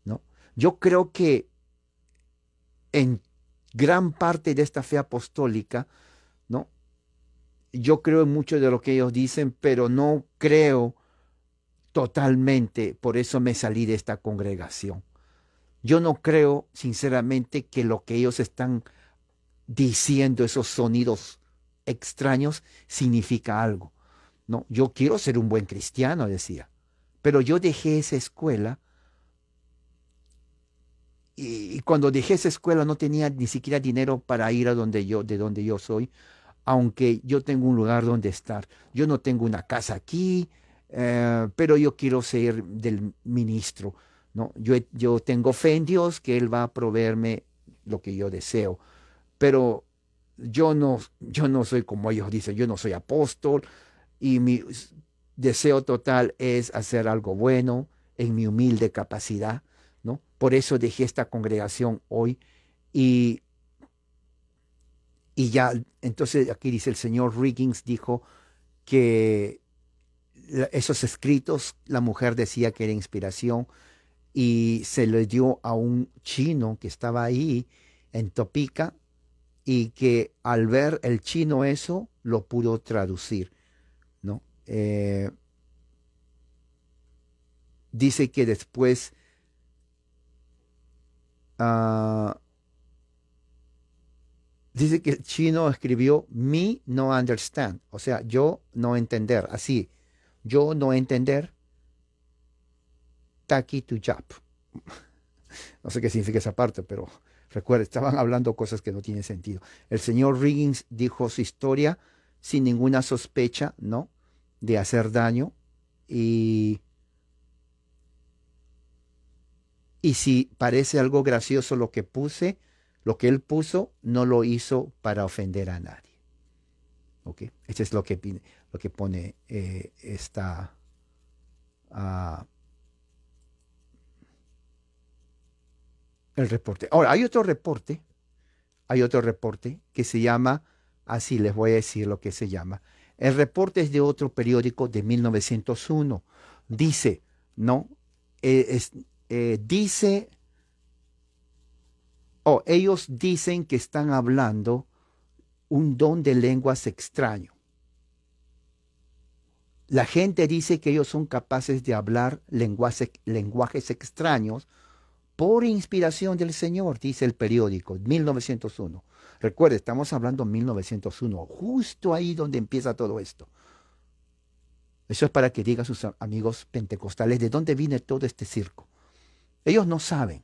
¿no? Yo creo que en gran parte de esta fe apostólica, ¿no? Yo creo en mucho de lo que ellos dicen, pero no creo totalmente, por eso me salí de esta congregación. Yo no creo, sinceramente, que lo que ellos están diciendo, esos sonidos extraños, significa algo. No, yo quiero ser un buen cristiano, decía. Pero yo dejé esa escuela y, cuando dejé esa escuela no tenía ni siquiera dinero para ir a donde yo, de donde yo soy, aunque yo tengo un lugar donde estar. Yo no tengo una casa aquí, eh, pero yo quiero ser del ministro. ¿no? Yo, yo tengo fe en Dios que Él va a proveerme lo que yo deseo, pero yo no, yo no soy como ellos dicen, yo no soy apóstol y mi deseo total es hacer algo bueno en mi humilde capacidad, ¿no? Por eso dejé esta congregación hoy y, y ya, entonces aquí dice el señor Riggins dijo que esos escritos, la mujer decía que era inspiración, y se le dio a un chino que estaba ahí en Topica y que al ver el chino eso lo pudo traducir, ¿no? Eh, dice que después ah, dice que el chino escribió me no understand, o sea, yo no entender, así, yo no entender Taki Jap. (laughs) No sé qué significa esa parte, pero recuerda, estaban hablando cosas que no tienen sentido. El señor Riggins dijo su historia sin ninguna sospecha, ¿no? De hacer daño. Y, y si parece algo gracioso lo que puse, lo que él puso, no lo hizo para ofender a nadie. ¿Ok? Esto es lo que, lo que pone eh, esta... Ah, reporte. Ahora, hay otro reporte, hay otro reporte que se llama, así les voy a decir lo que se llama. El reporte es de otro periódico de 1901. Dice, ¿no? Eh, eh, dice, o oh, ellos dicen que están hablando un don de lenguas extraño. La gente dice que ellos son capaces de hablar lenguajes extraños por inspiración del Señor, dice el periódico, 1901. Recuerde, estamos hablando de 1901, justo ahí donde empieza todo esto. Eso es para que diga a sus amigos pentecostales de dónde viene todo este circo. Ellos no saben,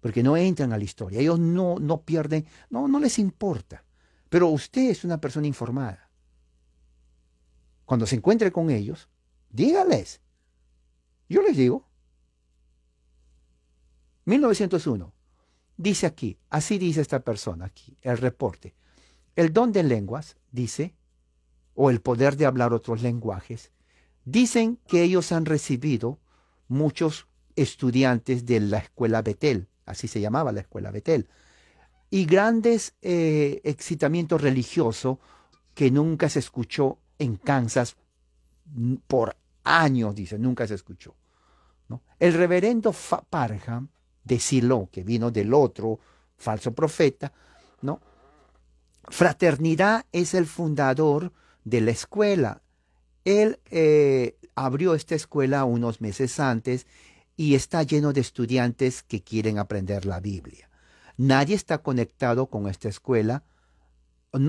porque no entran a la historia, ellos no, no pierden, no, no les importa. Pero usted es una persona informada. Cuando se encuentre con ellos, dígales. Yo les digo, 1901. Dice aquí, así dice esta persona aquí, el reporte. El don de lenguas, dice, o el poder de hablar otros lenguajes, dicen que ellos han recibido muchos estudiantes de la escuela Betel, así se llamaba la escuela Betel, y grandes excitamientos eh, excitamiento religioso que nunca se escuchó en Kansas por años, dice, nunca se escuchó. El reverendo Parham de que vino del otro falso profeta, ¿no? Fraternidad es el fundador de la escuela. Él eh, abrió esta escuela unos meses antes y está lleno de estudiantes que quieren aprender la Biblia. Nadie está conectado con esta escuela.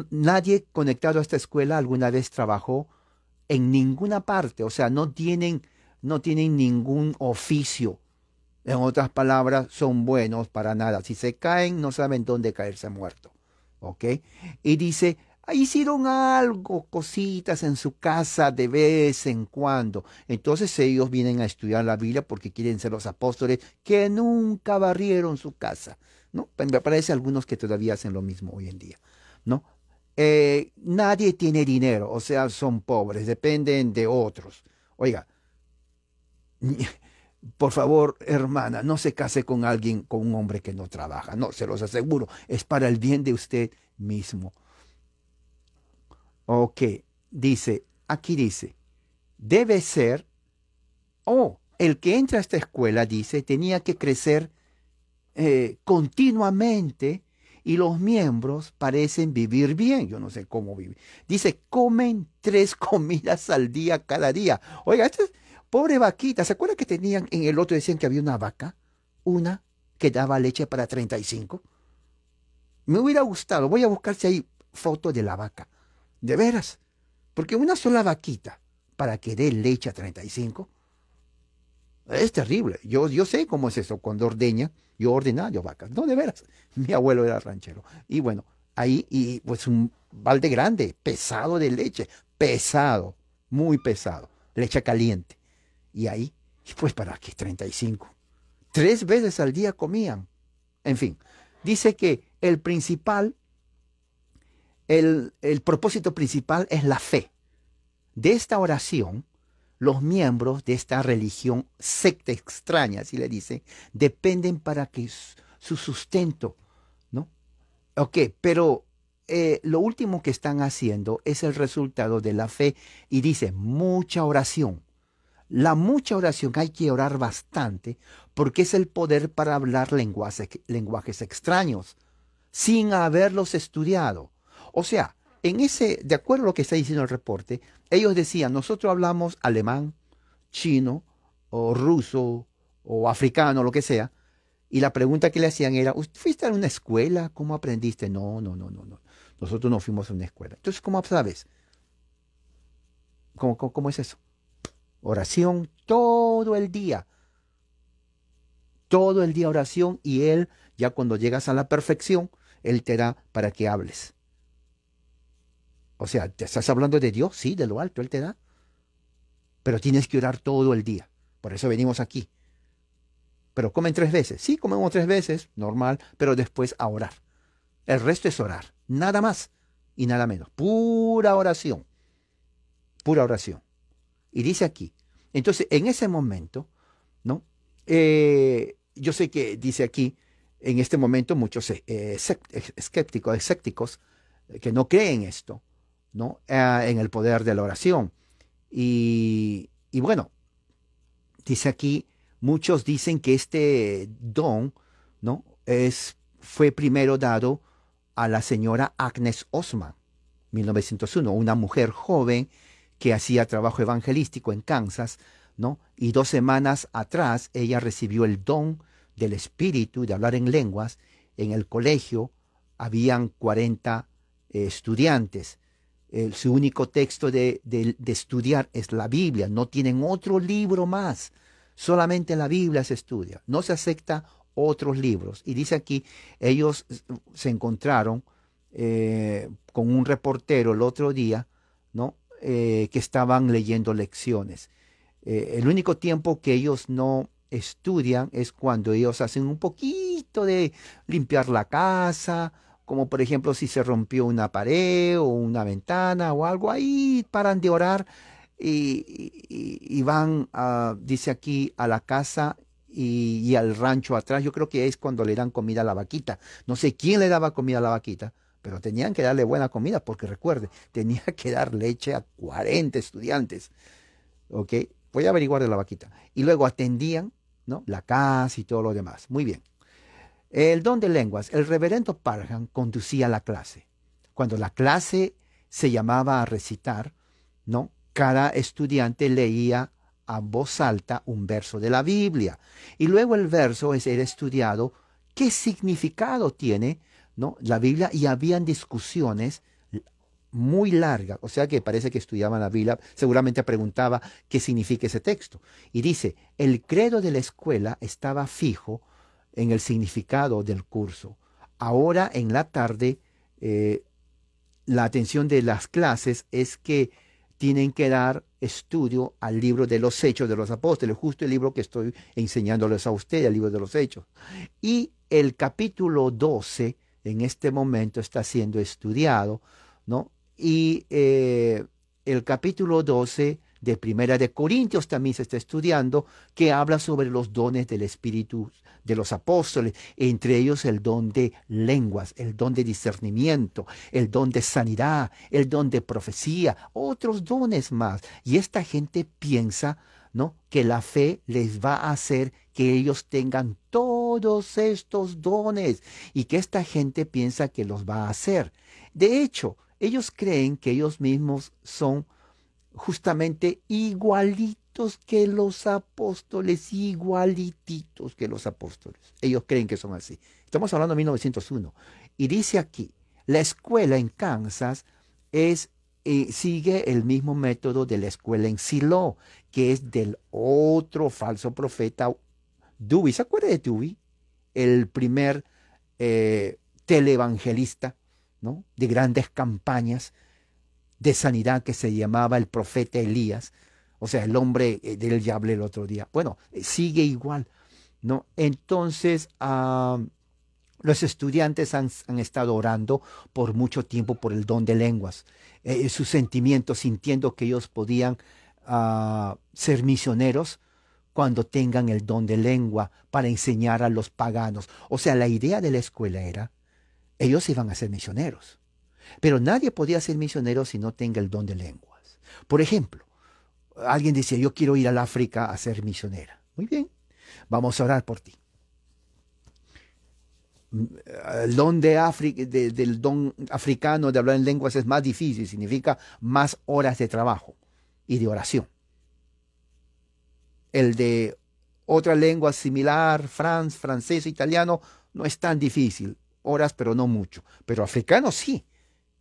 Nadie conectado a esta escuela alguna vez trabajó en ninguna parte. O sea, no tienen, no tienen ningún oficio en otras palabras, son buenos para nada. Si se caen, no saben dónde caerse muerto. ¿Ok? Y dice, hicieron algo, cositas en su casa de vez en cuando. Entonces ellos vienen a estudiar la Biblia porque quieren ser los apóstoles que nunca barrieron su casa. ¿no? Pues me parece algunos que todavía hacen lo mismo hoy en día. ¿no? Eh, nadie tiene dinero, o sea, son pobres, dependen de otros. Oiga, por favor, hermana, no se case con alguien, con un hombre que no trabaja. No, se los aseguro, es para el bien de usted mismo. Ok, dice, aquí dice, debe ser, oh, el que entra a esta escuela, dice, tenía que crecer eh, continuamente y los miembros parecen vivir bien. Yo no sé cómo vivir. Dice, comen tres (laughs) comidas al día cada día. Oiga, esto es Pobre vaquita, ¿se acuerdan que tenían en el otro decían que había una vaca? Una que daba leche para 35. Me hubiera gustado, voy a buscar si hay fotos de la vaca. De veras, porque una sola vaquita para que dé leche a 35 es terrible. Yo, yo sé cómo es eso, cuando ordeña, yo ordenaba ah, vacas. No, de veras, (laughs) mi abuelo era ranchero. Y bueno, ahí, y pues un balde grande, pesado de leche, pesado, muy pesado, leche caliente y ahí. pues para qué 35. Tres veces al día comían. En fin, dice que el principal, el, propósito principal es la fe. De esta oración, los miembros de esta religión, secta extraña, así le dice, dependen para que su sustento, ¿no? Ok, pero eh, lo último que están haciendo es el resultado de la fe y dice mucha oración. La mucha oración, hay que orar bastante, porque es el poder para hablar lenguajes, extraños, sin haberlos estudiado. O sea, en ese, de acuerdo a lo que está diciendo el reporte, ellos decían, nosotros hablamos alemán, chino, o ruso, o africano, lo que sea, y la pregunta que le hacían era, ¿usted fuiste a una escuela? ¿Cómo aprendiste? No, no, no, no, no. Nosotros no fuimos a una escuela. Entonces, ¿cómo sabes? cómo es eso? Oración todo el día. Todo el día oración y Él, ya cuando llegas a la perfección, Él te da para que hables. O sea, ¿te estás hablando de Dios? Sí, de lo alto, Él te da. Pero tienes que orar todo el día. Por eso venimos aquí. Pero comen tres veces. Sí, comemos tres veces, normal, pero después a orar. El resto es orar, nada más y nada menos. Pura oración. Pura oración. Y dice aquí, entonces en ese momento, ¿no? Eh, yo sé que dice aquí, en este momento muchos eh, escépticos, escépticos eh, que no creen esto, ¿no? en el poder de la oración. Y, y, bueno, dice aquí, muchos dicen que este don, ¿no? Es, fue primero dado a la señora Agnes Osman, 1901, una mujer joven que hacía trabajo evangelístico en Kansas, ¿no? Y dos semanas atrás ella recibió el don del Espíritu de hablar en lenguas. En el colegio habían 40 eh, estudiantes. su único texto de, estudiar es la Biblia, no tienen otro libro más. Solamente la Biblia se estudia, no se acepta otros libros. Y dice aquí, ellos se encontraron eh, con un reportero el otro día, ¿no? Eh, que estaban leyendo lecciones. Eh, el único tiempo que ellos no estudian es cuando ellos hacen un poquito de limpiar la casa, como por ejemplo si se rompió una pared o una ventana o algo, ahí paran de orar y, van, a, dice aquí, a la casa y, y, al rancho atrás. Yo creo que es cuando le dan comida a la vaquita. No sé quién le daba comida a la vaquita, pero tenían que darle buena comida, porque recuerde, (laughs) tenía que dar leche a 40 estudiantes. ¿Ok? Voy a averiguar de la vaquita. Y luego atendían, ¿no? La casa y todo lo demás. Muy bien. El don de lenguas. El reverendo Parham conducía la clase. Cuando la clase se llamaba a recitar, ¿no? Cada estudiante leía a voz alta un verso de la Biblia. Y luego el verso es, el estudiado qué significado tiene la Biblia y habían discusiones muy largas, o sea que parece que estudiaban la Biblia, seguramente preguntaba qué significa ese texto. Y dice, el credo de la escuela estaba fijo en el significado del curso. Ahora en la tarde, eh, la atención de las clases es que tienen que dar estudio al libro de los hechos de los apóstoles, justo el libro que estoy enseñándoles a ustedes, el libro de los hechos. Y el capítulo 12 en este momento está siendo estudiado, ¿no? Y eh, el capítulo 12 de Primera de Corintios también se está estudiando, que habla sobre los dones del Espíritu de los apóstoles, entre ellos el don de lenguas, el don de discernimiento, el don de sanidad, el don de profecía, otros dones más. Y esta gente piensa que la fe les va a hacer que ellos tengan todos estos dones y que esta gente piensa que los va a hacer. De hecho, ellos creen que ellos mismos son justamente igualitos que los apóstoles, igualititos que los apóstoles. Ellos creen que son así. Estamos hablando de 1901. Y dice aquí, la escuela en Kansas es sigue el mismo método de la escuela en Silo, que es del otro falso profeta Dubi. ¿Se acuerda de Dewey? El primer eh, televangelista ¿no? de grandes campañas de sanidad que se llamaba el profeta Elías. O sea, el hombre eh, del diable el otro día. Bueno, eh, sigue igual. ¿no? Entonces, a ah, los estudiantes han, estado orando por mucho tiempo por el don de lenguas, eh, eh, sus sentimientos, sintiendo que ellos podían ah, ser misioneros cuando tengan el don de lengua para enseñar a los paganos. O sea, la idea de la escuela era, ellos iban a ser misioneros, pero nadie podía ser misionero si no tenga el don de lenguas. Por ejemplo, alguien decía, yo quiero ir al África a ser misionera. Muy bien, vamos a orar por ti el don de del don africano de hablar en lenguas es más difícil, significa más horas de trabajo y de oración. El de otra lengua similar, franz, francés, italiano, no es tan difícil, horas pero no mucho. Pero africano sí,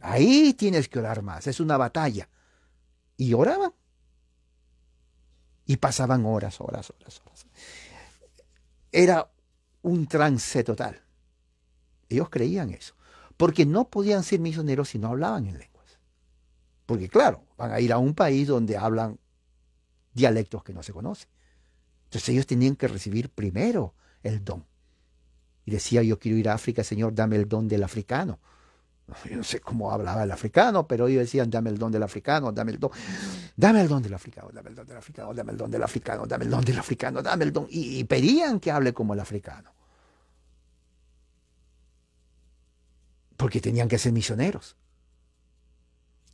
ahí tienes que orar más, es una batalla. Y oraban. Y pasaban horas, horas, horas, horas. Era un trance total ellos creían eso. Porque no podían ser misioneros si no hablaban en lenguas. Porque claro, van a ir a un país donde hablan dialectos que no se conocen. Entonces ellos tenían que recibir primero el don. Y decía, yo quiero ir a África, Señor, dame el don del africano. (laughs) Yo no sé cómo hablaba el africano, pero ellos decían, dame el don del africano, dame el don, dame el don del africano, dame el don del africano, dame el don del africano, dame el don del africano, dame el don. Y, y pedían que hable como el africano. porque tenían que ser misioneros.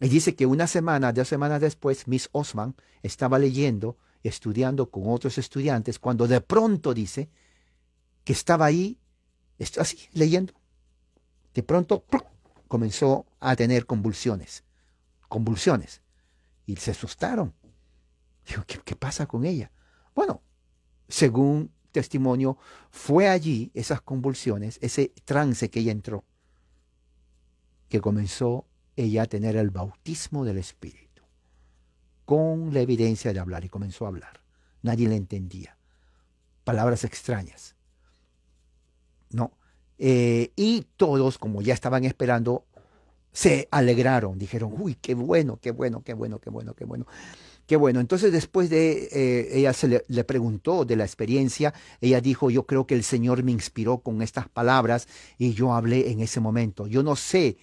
Y dice que una semana, dos semanas después, Miss Osman estaba leyendo, estudiando con otros estudiantes, cuando de pronto dice que estaba ahí, así, leyendo. De pronto comenzó a tener convulsiones, convulsiones. Y se asustaron. Dijo, ¿qué, ¿qué pasa con ella? Bueno, según testimonio, fue allí esas convulsiones, ese trance que ella entró, que comenzó ella a tener el bautismo del Espíritu, con la evidencia de hablar, y comenzó a hablar. Nadie le entendía. Palabras extrañas. No. Eh, y todos, como ya estaban esperando, se alegraron, dijeron, uy, qué bueno, qué bueno, qué bueno, qué bueno, qué bueno. Qué bueno, entonces después de, eh, ella se le, preguntó de la experiencia, ella dijo, yo creo que el Señor me inspiró con estas palabras y yo hablé en ese momento. Yo no sé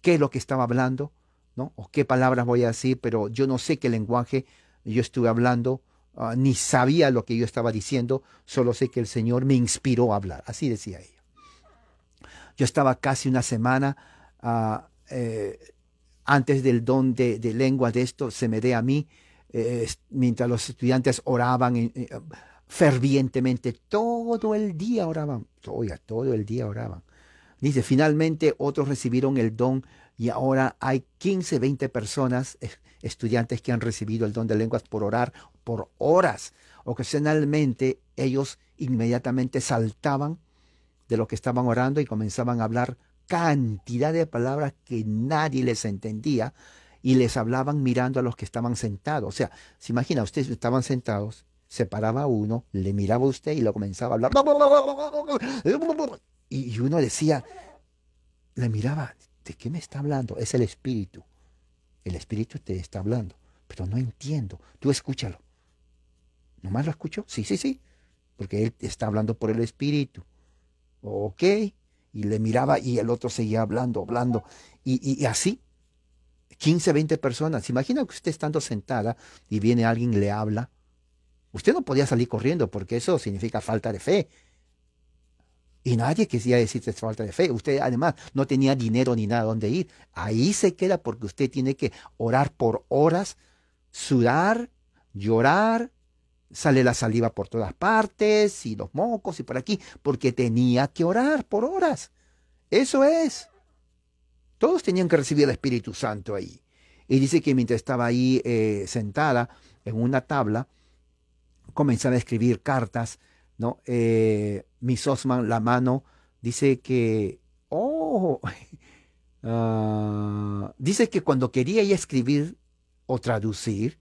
qué es lo que estaba hablando, ¿no? O qué palabras voy a decir, pero yo no sé qué lenguaje yo estuve hablando, ah, ni sabía lo que yo estaba diciendo, solo sé que el Señor me inspiró a hablar, así decía ella. Yo estaba casi una semana ah, eh, antes del don de, lengua de esto, se me dé a mí, eh, mientras los estudiantes oraban eh, fervientemente, todo el día oraban, todo el día oraban. Dice, finalmente otros recibieron el don y ahora hay 15, 20 personas, eh, estudiantes que han recibido el don de lenguas por orar por horas. Ocasionalmente ellos inmediatamente saltaban de lo que estaban orando y comenzaban a hablar cantidad de palabras que nadie les entendía y les hablaban mirando a los que estaban sentados. O sea, se imagina, ustedes estaban sentados, se paraba uno, le miraba a usted y lo comenzaba a hablar. Y, uno decía, le miraba, ¿de qué me está hablando? Es el espíritu. El espíritu te está hablando, pero no entiendo. Tú escúchalo. ¿Nomás lo escucho? Sí, sí, sí. Porque él está hablando por el espíritu. Ok. Y le miraba y el otro seguía hablando, hablando. Y, así, 15, 20 personas. Imagina que usted estando sentada y viene alguien y le habla. Usted no podía salir corriendo porque eso significa falta de fe. Y nadie quisiera decirte falta de fe. Usted además no tenía dinero ni nada donde ir. Ahí se queda porque usted tiene que orar por horas, sudar, llorar, sale la saliva por todas partes y los mocos y por aquí, porque tenía que orar por horas. Eso es. Todos tenían que recibir el Espíritu Santo ahí. Y dice que mientras estaba ahí eh, sentada en una tabla, comenzaba a escribir cartas ¿no? Eh, Miss Osman, la mano, dice que, oh, (laughs) ah, dice que cuando quería ella escribir o traducir,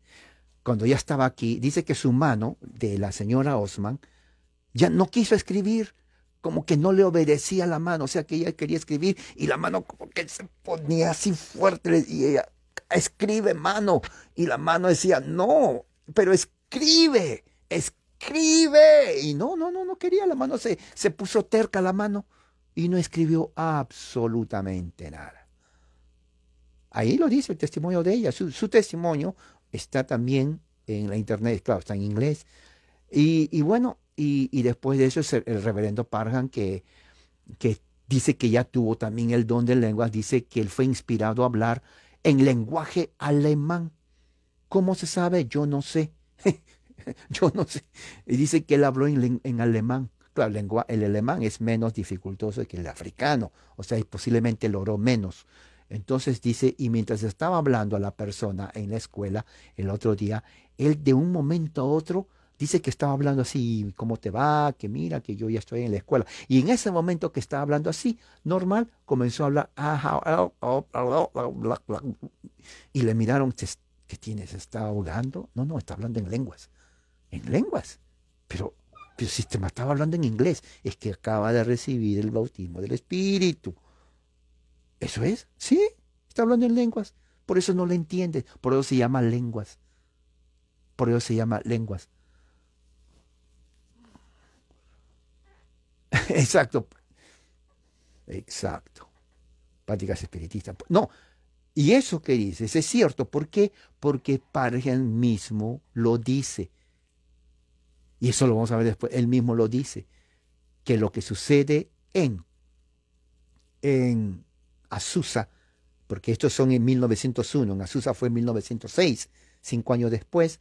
cuando ya estaba aquí, dice que su mano de la señora Osman ya no quiso escribir, como que no le obedecía la mano, o sea que ella quería escribir y la mano como que se ponía así fuerte y ella escribe mano y la mano decía, no, pero escribe, escribe escribe. Y no, no, no, no quería la mano, se, se puso terca la mano y no escribió absolutamente nada. Ahí lo dice el testimonio de ella, su, testimonio está también en la internet, claro, está en inglés. Y, bueno, y, después de eso el, reverendo pargan que, que dice que ya tuvo también el don de lenguas, dice que él fue inspirado a hablar en lenguaje alemán. ¿Cómo se sabe? Yo no sé. (laughs) yo no sé. Y dice que él habló en, alemán. Claro, lengua, el alemán es menos dificultoso que el africano, o sea, posiblemente logró menos. Entonces dice, y mientras estaba hablando a la persona en la escuela el otro día, él de un momento a otro dice que estaba hablando así, ¿cómo te va? Que mira, que yo ya estoy en la escuela. Y en ese momento que estaba hablando así, normal, comenzó a hablar, y le miraron, ¿qué tienes? ¿Está ahogando? No, no, está hablando en lenguas en lenguas. Pero, pero si te este estaba hablando en inglés, es que acaba de recibir el bautismo del Espíritu. ¿Eso es? Sí, está hablando en lenguas. Por eso no le entiende, Por eso se llama lenguas. Por eso se llama lenguas. (laughs) Exacto. Exacto. Prácticas espiritistas. No. Y eso que dices es cierto. ¿Por qué? Porque Pargen mismo lo dice y eso lo vamos a ver después, él mismo lo dice, que lo que sucede en, en Azusa, porque estos son en 1901, en Azusa fue en 1906, cinco años después,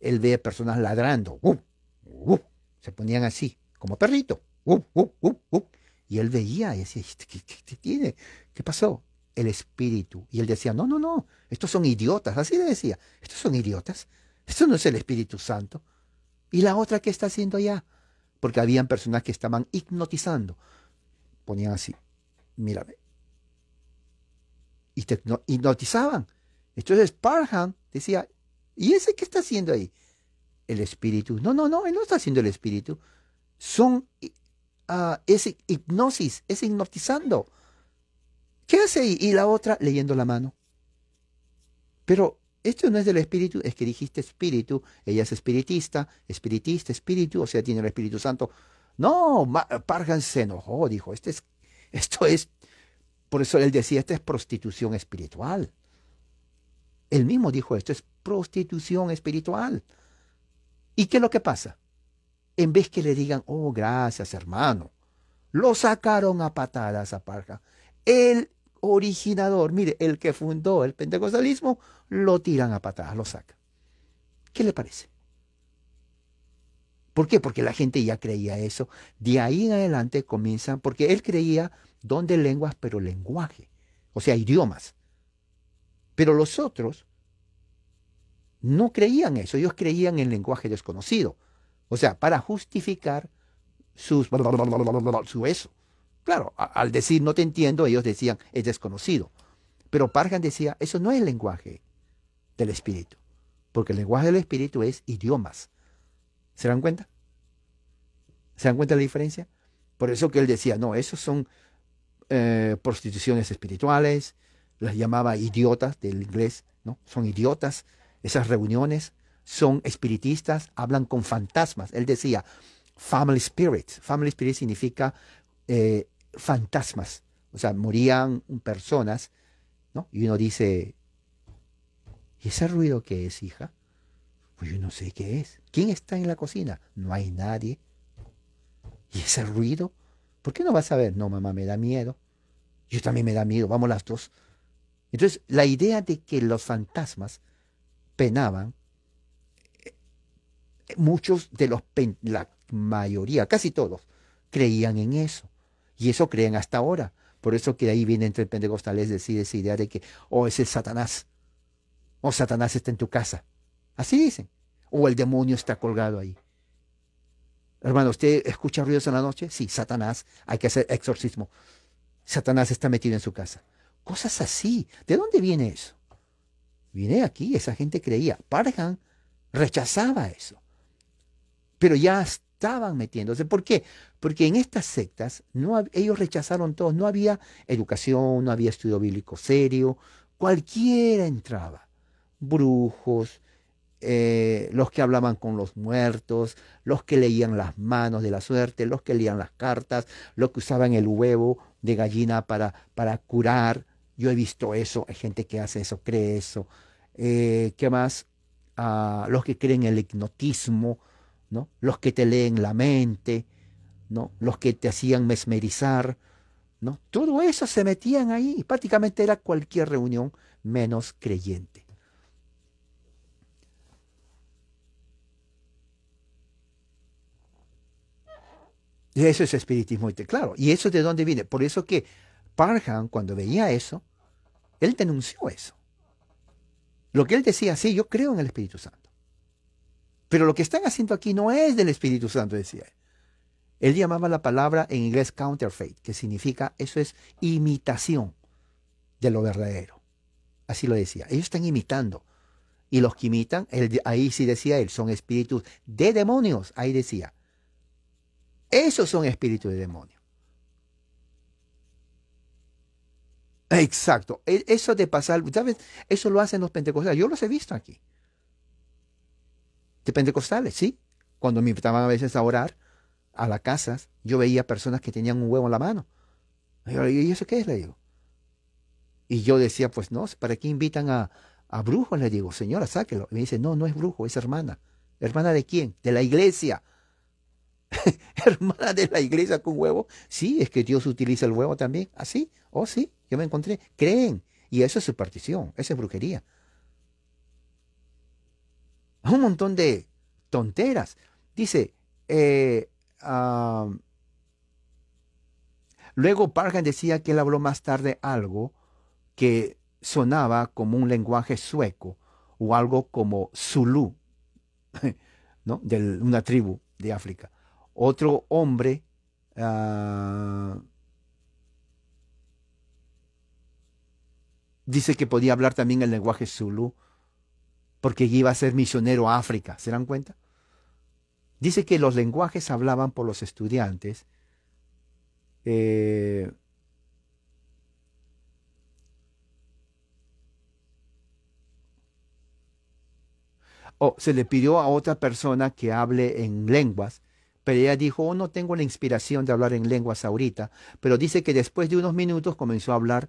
él ve personas ladrando, ¡uh! ¡Uh! se ponían así, como perrito, ¡uh! y él veía y decía, ¿Este qué tiene? ¿Qué pasó? El espíritu. Y él decía, no, no, no, estos son idiotas, así le decía, estos son idiotas, esto no es el Espíritu Santo. ¿Y la otra qué está haciendo allá? Porque habían personas que estaban hipnotizando. Ponían así, mírame. Y te hipnotizaban. Entonces Parham decía, ¿y ese qué está haciendo ahí? El espíritu. No, no, no, él no está haciendo el espíritu. Son, ah, es hipnosis, es hipnotizando. ¿Qué hace ahí? Y la otra leyendo la mano. Pero esto no es del espíritu, es que dijiste espíritu, ella es espiritista, espiritista, espíritu, o sea, tiene el Espíritu Santo. No, Pargan se enojó, dijo, este es, esto es, por eso él decía, esto es prostitución espiritual. Él mismo dijo, esto es prostitución espiritual. ¿Y qué es lo que pasa? En vez que le digan, oh, gracias hermano, lo sacaron a patadas a Pargan. Él originador, mire, el que fundó el pentecostalismo, lo tiran a patadas, lo sacan. ¿Qué le parece? ¿Por qué? Porque la gente ya creía eso. De ahí en adelante comienzan, porque él creía donde lenguas, pero lenguaje, o sea, idiomas. Pero los otros no creían eso, ellos creían en lenguaje desconocido. O sea, para justificar sus su eso. Claro, al decir no te entiendo, ellos decían es desconocido. Pero Pargan decía, eso no es el lenguaje del espíritu, porque el lenguaje del espíritu es idiomas. ¿Se dan cuenta? ¿Se dan cuenta la diferencia? Por eso que él decía, no, esos son eh, prostituciones espirituales, las llamaba idiotas del inglés, ¿no? Son idiotas, esas reuniones son espiritistas, hablan con fantasmas. Él decía, family spirit. Family spirit significa eh, fantasmas, o sea, morían personas, ¿no? Y uno dice, ¿y ese ruido qué es, hija? Pues yo no sé qué es. ¿Quién está en la cocina? No hay nadie. ¿Y ese ruido? ¿Por qué no vas a ver? No, mamá, me da miedo. Yo también me da miedo, vamos las dos. Entonces, la idea de que los fantasmas penaban, eh, muchos de los, la mayoría, casi todos, creían en eso. Y eso creen hasta ahora. Por eso que ahí viene entre el pentecostales decir esa idea de que, o oh, es el Satanás. O oh, Satanás está en tu casa. Así dicen. O el demonio está colgado ahí. Hermano, ¿usted escucha ruidos en la noche? Sí, Satanás. Hay que hacer exorcismo. Satanás está metido en su casa. Cosas así. ¿De dónde viene eso? Viene aquí, esa gente creía. Parham rechazaba eso. Pero ya estaban metiéndose. ¿Por qué? Porque en estas sectas ellos rechazaron todos, no había educación, no había estudio bíblico serio, cualquiera entraba, brujos, eh, los que hablaban con los muertos, los que leían las manos de la suerte, los que leían las cartas, los que usaban el huevo de gallina para, curar. Yo he visto eso, hay gente que hace eso, cree eso. Eh, ¿Qué más? Ah, los que creen el hipnotismo, ¿no? los que te leen la mente. ¿no? Los que te hacían mesmerizar, ¿no? Todo eso se metían ahí. Prácticamente era cualquier reunión menos creyente. Eso es espiritismo, claro. Y eso es de dónde viene. Por eso que Parham, cuando veía eso, él denunció eso. Lo que él decía, sí, yo creo en el Espíritu Santo. Pero lo que están haciendo aquí no es del Espíritu Santo, decía él. Él llamaba la palabra en inglés counterfeit, que significa eso es imitación de lo verdadero. Así lo decía. Ellos están imitando. Y los que imitan, ahí sí decía él, son espíritus de demonios. Ahí decía. Esos son espíritus de demonios. Exacto. E, eso de pasar, ¿sabes? Eso lo hacen los pentecostales. Yo los he visto aquí. De pentecostales, sí. Cuando me invitaban a veces a orar, a las casas, yo veía personas que tenían un huevo en la mano. Y yo, ¿y eso qué es? Le digo. Y yo decía, pues no, ¿para qué invitan a, a brujos? Le digo, señora, sáquelo. Y me dice, no, no es brujo, es hermana. ¿Hermana de quién? De la iglesia. (laughs) hermana de la iglesia con huevo. Sí, es que Dios utiliza el huevo también. Así, ¿Ah, oh sí, yo me encontré. Creen. Y eso es superstición, eso es brujería. Un montón de tonteras. Dice, eh, luego Pargan decía que él habló más tarde algo que sonaba como un lenguaje sueco o algo como Zulu, (laughs) ¿no? de una tribu de África. Otro hombre ah, dice que podía hablar también el lenguaje Zulu porque iba a ser misionero a África, ¿se dan cuenta? Dice que los lenguajes hablaban por los estudiantes. Eh, o se le pidió a otra persona que hable en lenguas, pero ella dijo, oh, no tengo la inspiración de hablar en lenguas ahorita, pero dice que después de unos minutos comenzó a hablar.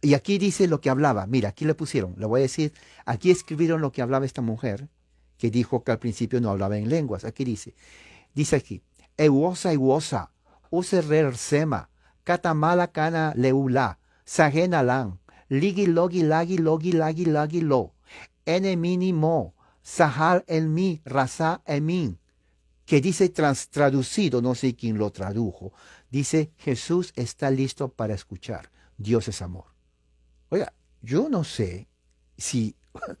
Y aquí dice lo que hablaba, mira, aquí le pusieron, le voy a decir, aquí escribieron lo que hablaba esta mujer que dijo que al principio no hablaba en lenguas. Aquí dice, dice aquí, Ligi Logi Lagi Logi Lagi Lo, Mo, Sahal El que dice traducido, no sé quién lo tradujo, dice Jesús está listo para escuchar, Dios es amor. Oiga, yo no sé si (laughs)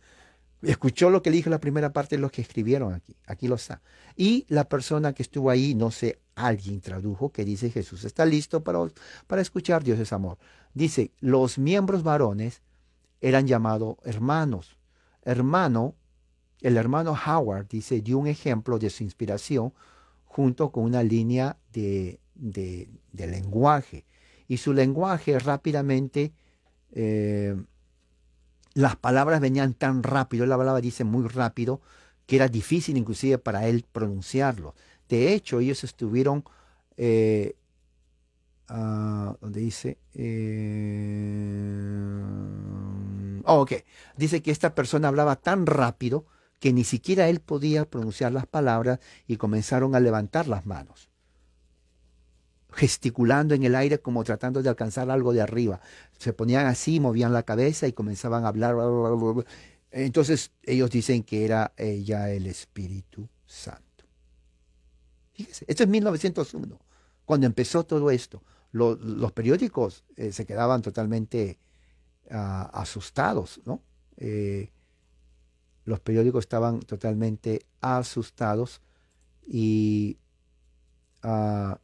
escuchó lo que le dijo la primera parte de los que escribieron aquí. Aquí lo está. Y la persona que estuvo ahí, no sé, alguien tradujo que dice Jesús está listo para, para escuchar, Dios es amor. Dice, los miembros varones eran llamados hermanos. Hermano, el hermano Howard, dice, dio un ejemplo de su inspiración junto con una línea de, lenguaje. Y su lenguaje rápidamente... Eh, las palabras venían tan rápido, la palabra dice, muy rápido, que era difícil inclusive para él pronunciarlo. De hecho, ellos estuvieron, eh, ah, donde dice, eh, oh, ok, dice que esta persona hablaba tan rápido que ni siquiera él podía pronunciar las palabras y comenzaron a levantar las manos gesticulando en el aire como tratando de alcanzar algo de arriba. Se ponían así, movían la cabeza y comenzaban a hablar. Entonces ellos dicen que era ella eh, el Espíritu Santo. Fíjese, esto es 1901, cuando empezó todo esto. los periódicos eh, se quedaban totalmente ah, asustados, ¿no? Eh, los periódicos estaban totalmente asustados y ah,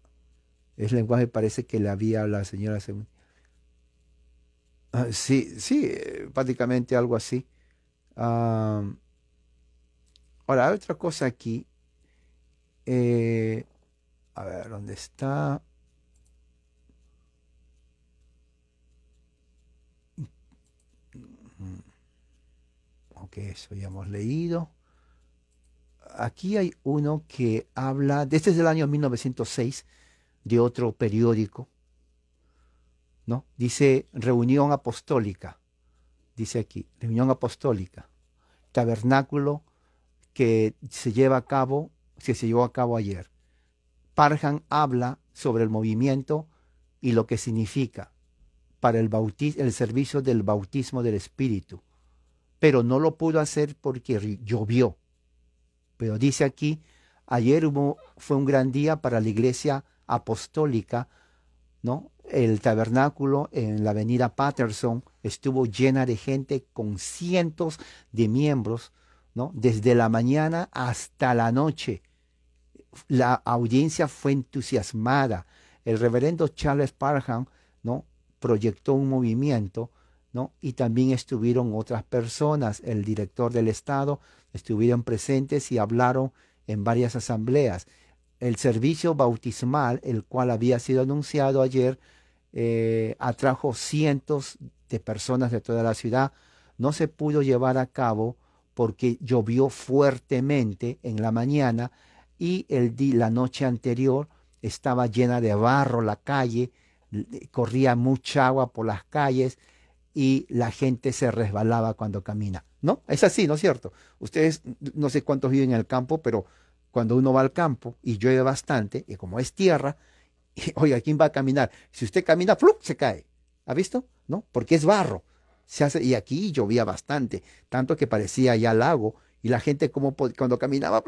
es lenguaje, parece que la había la señora según. Ah, sí, sí, prácticamente algo así. ahora, otra cosa aquí. Eh, a ver, ¿dónde está? Mm, ok, eso ya hemos leído. Aquí hay uno que habla, desde el este año 1906, de otro periódico. ¿no? Dice reunión apostólica, dice aquí, reunión apostólica, tabernáculo que se lleva a cabo, que se llevó a cabo ayer. parjan habla sobre el movimiento y lo que significa para el, el servicio del bautismo del Espíritu, pero no lo pudo hacer porque llovió. Pero dice aquí, ayer fue un gran día para la iglesia apostólica, ¿no? El tabernáculo en la avenida Patterson estuvo llena de gente con cientos de miembros, ¿no? Desde la mañana hasta la noche. La audiencia fue entusiasmada. El reverendo Charles Parham, ¿no? Proyectó un movimiento, ¿no? Y también estuvieron otras personas, el director del Estado, estuvieron presentes y hablaron en varias asambleas el servicio bautismal, el cual había sido anunciado ayer, eh, atrajo cientos de personas de toda la ciudad. No se pudo llevar a cabo porque llovió fuertemente en la mañana y el día, la noche anterior estaba llena de barro la calle, corría mucha agua por las calles y la gente se resbalaba cuando camina. ¿No? Es así, ¿no es cierto? Ustedes, no sé cuántos viven en el campo, pero cuando uno va al campo y llueve bastante, y como es tierra, (laughs) y, oiga, ¿quién va a caminar? Si usted camina, ¡flup! se cae. ¿Ha visto? ¿No? Porque es barro. Se hace, y aquí llovía bastante, tanto que parecía ya lago, y la gente como cuando caminaba,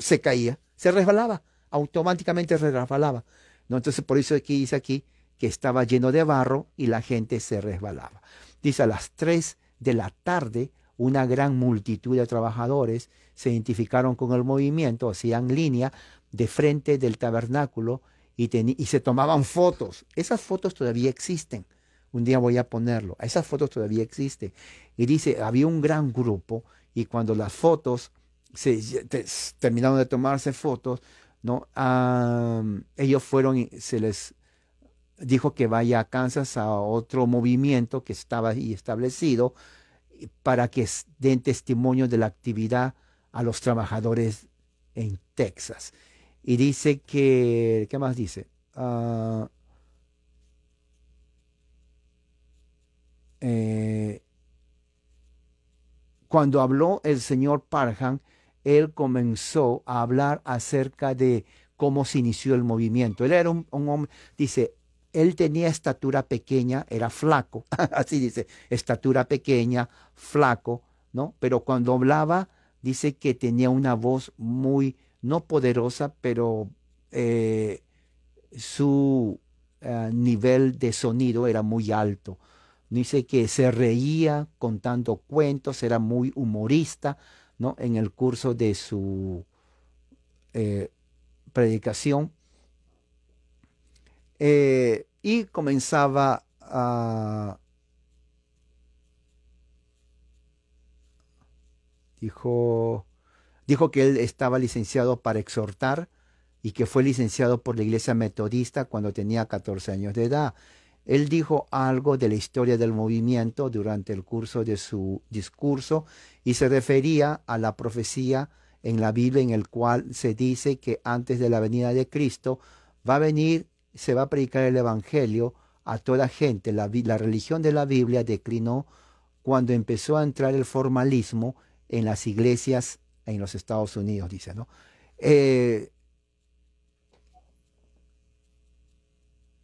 se caía, se resbalaba, automáticamente se resbalaba. ¿No? Entonces, por eso aquí dice aquí que estaba lleno de barro y la gente se resbalaba. Dice, a las 3 de la tarde, una gran multitud de trabajadores se identificaron con el movimiento, hacían línea de frente del tabernáculo y, y se tomaban fotos. Esas fotos todavía existen. Un día voy a ponerlo. Esas fotos todavía existen. Y dice, había un gran grupo y cuando las fotos se, terminaron de tomarse fotos, ¿no? ellos fueron y se les dijo que vaya a Kansas a otro movimiento que estaba ahí establecido para que den testimonio de la actividad a los trabajadores en Texas. Y dice que, ¿qué más dice? Ah, eh, cuando habló el señor Parham, él comenzó a hablar acerca de cómo se inició el movimiento. Él era un hombre, dice, él tenía estatura pequeña, era flaco, (laughs) así dice, estatura pequeña, flaco, ¿no? Pero cuando hablaba dice que tenía una voz muy, no poderosa, pero eh, su eh, nivel de sonido era muy alto. Dice que se reía contando cuentos, era muy humorista, ¿no? En el curso de su eh, predicación. y comenzaba a Dijo, dijo que él estaba licenciado para exhortar y que fue licenciado por la Iglesia Metodista cuando tenía 14 años de edad. Él dijo algo de la historia del movimiento durante el curso de su discurso y se refería a la profecía en la Biblia en el cual se dice que antes de la venida de Cristo va a venir, se va a predicar el Evangelio a toda gente. La, la religión de la Biblia declinó cuando empezó a entrar el formalismo en las iglesias en los Estados Unidos, dice, ¿no? Eh,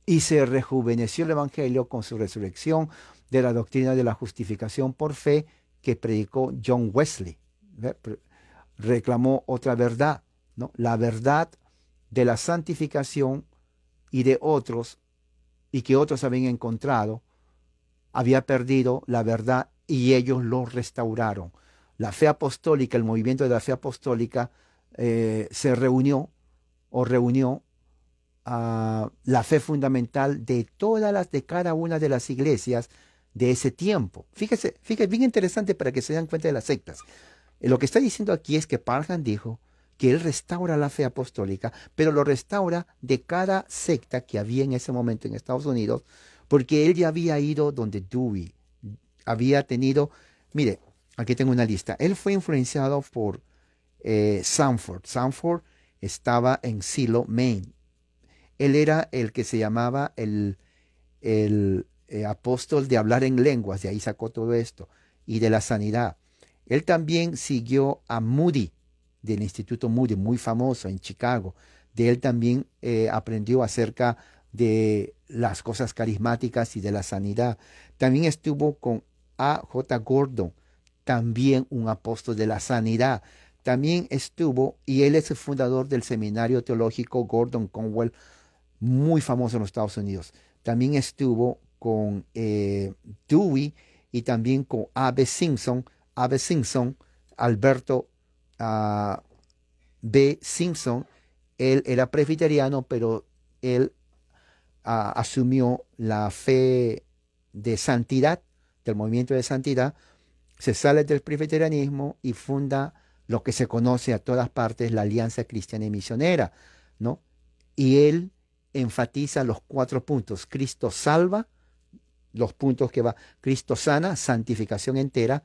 y se rejuveneció el Evangelio con su resurrección de la doctrina de la justificación por fe que predicó John Wesley. Reclamó otra verdad, ¿no? la verdad de la santificación y de otros, y que otros habían encontrado, había perdido la verdad y ellos lo restauraron la fe apostólica, el movimiento de la fe apostólica, eh, se reunió o reunió a la fe fundamental de todas las, de cada una de las iglesias de ese tiempo. Fíjese, fíjese, bien interesante para que se den cuenta de las sectas. Eh, lo que está diciendo aquí es que Parham dijo que él restaura la fe apostólica, pero lo restaura de cada secta que había en ese momento en Estados Unidos, porque él ya había ido donde Dewey había tenido, mire, Aquí tengo una lista. Él fue influenciado por eh, Sanford. Sanford estaba en Silo, Maine. Él era el que se llamaba el, el eh, apóstol de hablar en lenguas, de ahí sacó todo esto, y de la sanidad. Él también siguió a Moody, del Instituto Moody, muy famoso en Chicago. De él también eh, aprendió acerca de las cosas carismáticas y de la sanidad. También estuvo con A.J. Gordon, también un apóstol de la sanidad. También estuvo, y él es el fundador del seminario teológico Gordon Conwell, muy famoso en los Estados Unidos. También estuvo con eh, Dewey y también con Abe Simpson, Abe Simpson, Alberto ah, B. Simpson. Él era presbiteriano, pero él ah, asumió la fe de santidad, del movimiento de santidad, se sale del presbiterianismo y funda lo que se conoce a todas partes la Alianza Cristiana y Misionera, ¿no? Y él enfatiza los cuatro puntos, Cristo salva, los puntos que va, Cristo sana, santificación entera,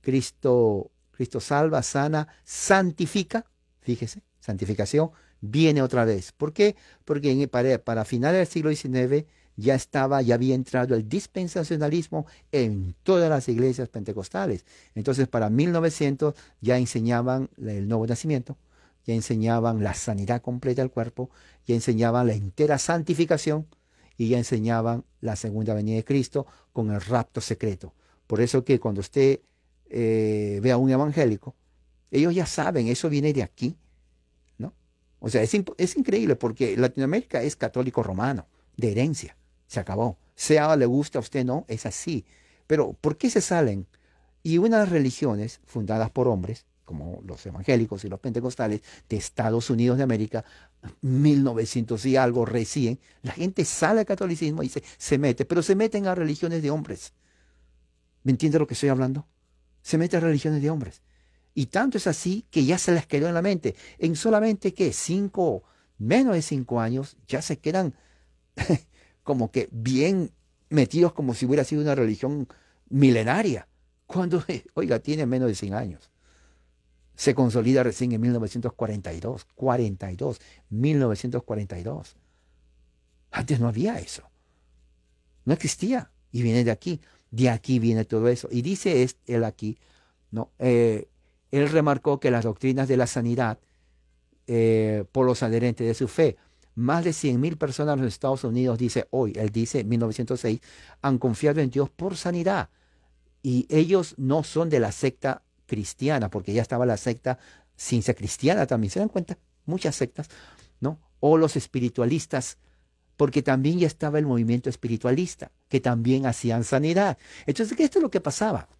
Cristo, Cristo salva, sana, santifica, fíjese, santificación, viene otra vez. ¿Por qué? Porque en, para, para finales del siglo XIX ya estaba, ya había entrado el dispensacionalismo en todas las iglesias pentecostales. Entonces, para 1900 ya enseñaban el nuevo nacimiento, ya enseñaban la sanidad completa del cuerpo, ya enseñaban la entera santificación y ya enseñaban la segunda venida de Cristo con el rapto secreto. Por eso que cuando usted eh, ve a un evangélico, ellos ya saben, eso viene de aquí. ¿no? O sea, es increíble porque Latinoamérica es católico romano, de herencia. Se acabó. Sea le gusta a usted, no, es así. Pero ¿por qué se salen? Y unas religiones fundadas por hombres, como los evangélicos y los pentecostales de Estados Unidos de América, 1900 y algo recién, la gente sale al catolicismo y se, mete, pero se meten a religiones de hombres. ¿Me entiende lo que estoy hablando? Se mete a religiones de hombres. Y tanto es así que ya se les quedó en la mente. En solamente que cinco, menos de cinco años, ya se quedan como que bien metidos como si hubiera sido una religión milenaria, cuando, (laughs) oiga, tiene menos de 100 años. Se consolida recién en 1942, 42, 1942. Antes no había eso. No existía. Y viene de aquí. De aquí viene todo eso. Y dice él aquí, ¿no? Eh, él remarcó que las doctrinas de la sanidad eh, por los adherentes de su fe más de 100.000 personas en los Estados Unidos, dice hoy, él dice 1906, han confiado en Dios por sanidad. Y ellos no son de la secta cristiana, porque ya estaba la secta ciencia cristiana también. ¿Se dan cuenta? Muchas sectas, ¿no? O los espiritualistas, porque también ya estaba el movimiento espiritualista, que también hacían sanidad. Entonces, ¿qué esto es lo que pasaba?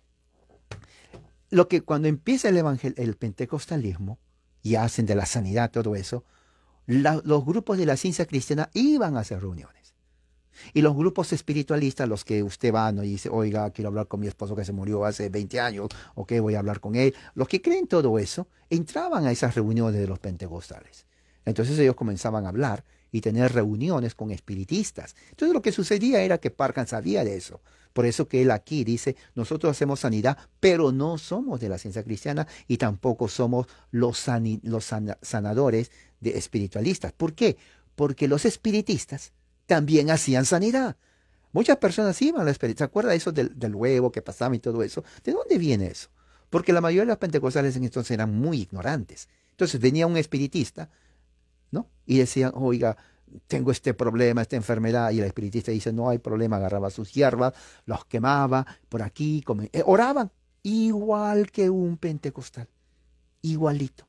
Lo que cuando empieza el, evangel el pentecostalismo, y hacen de la sanidad todo eso, los grupos de la ciencia cristiana iban a hacer reuniones. Y los grupos espiritualistas, los que usted va ¿no? y dice, oiga, quiero hablar con mi esposo que se murió hace 20 años, o voy a hablar con él, los que creen todo eso, entraban a esas reuniones de los pentecostales. Entonces ellos comenzaban a hablar y tener reuniones con espiritistas. Entonces lo que sucedía era que Parkan sabía de eso. Por eso que él aquí dice, nosotros hacemos sanidad, pero no somos de la ciencia cristiana y tampoco somos los, los sanadores de espiritualistas. ¿Por qué? Porque los espiritistas también hacían sanidad. Muchas personas iban a la espiritualidad. ¿Se acuerda eso del, del huevo que pasaba y todo eso? ¿De dónde viene eso? Porque la mayoría de los pentecostales en entonces eran muy ignorantes. Entonces venía un espiritista, ¿no? Y decían, oiga, tengo este problema, esta enfermedad, y el espiritista dice, no hay problema, agarraba sus hierbas, los quemaba por aquí, eh, oraban, igual que un pentecostal, igualito,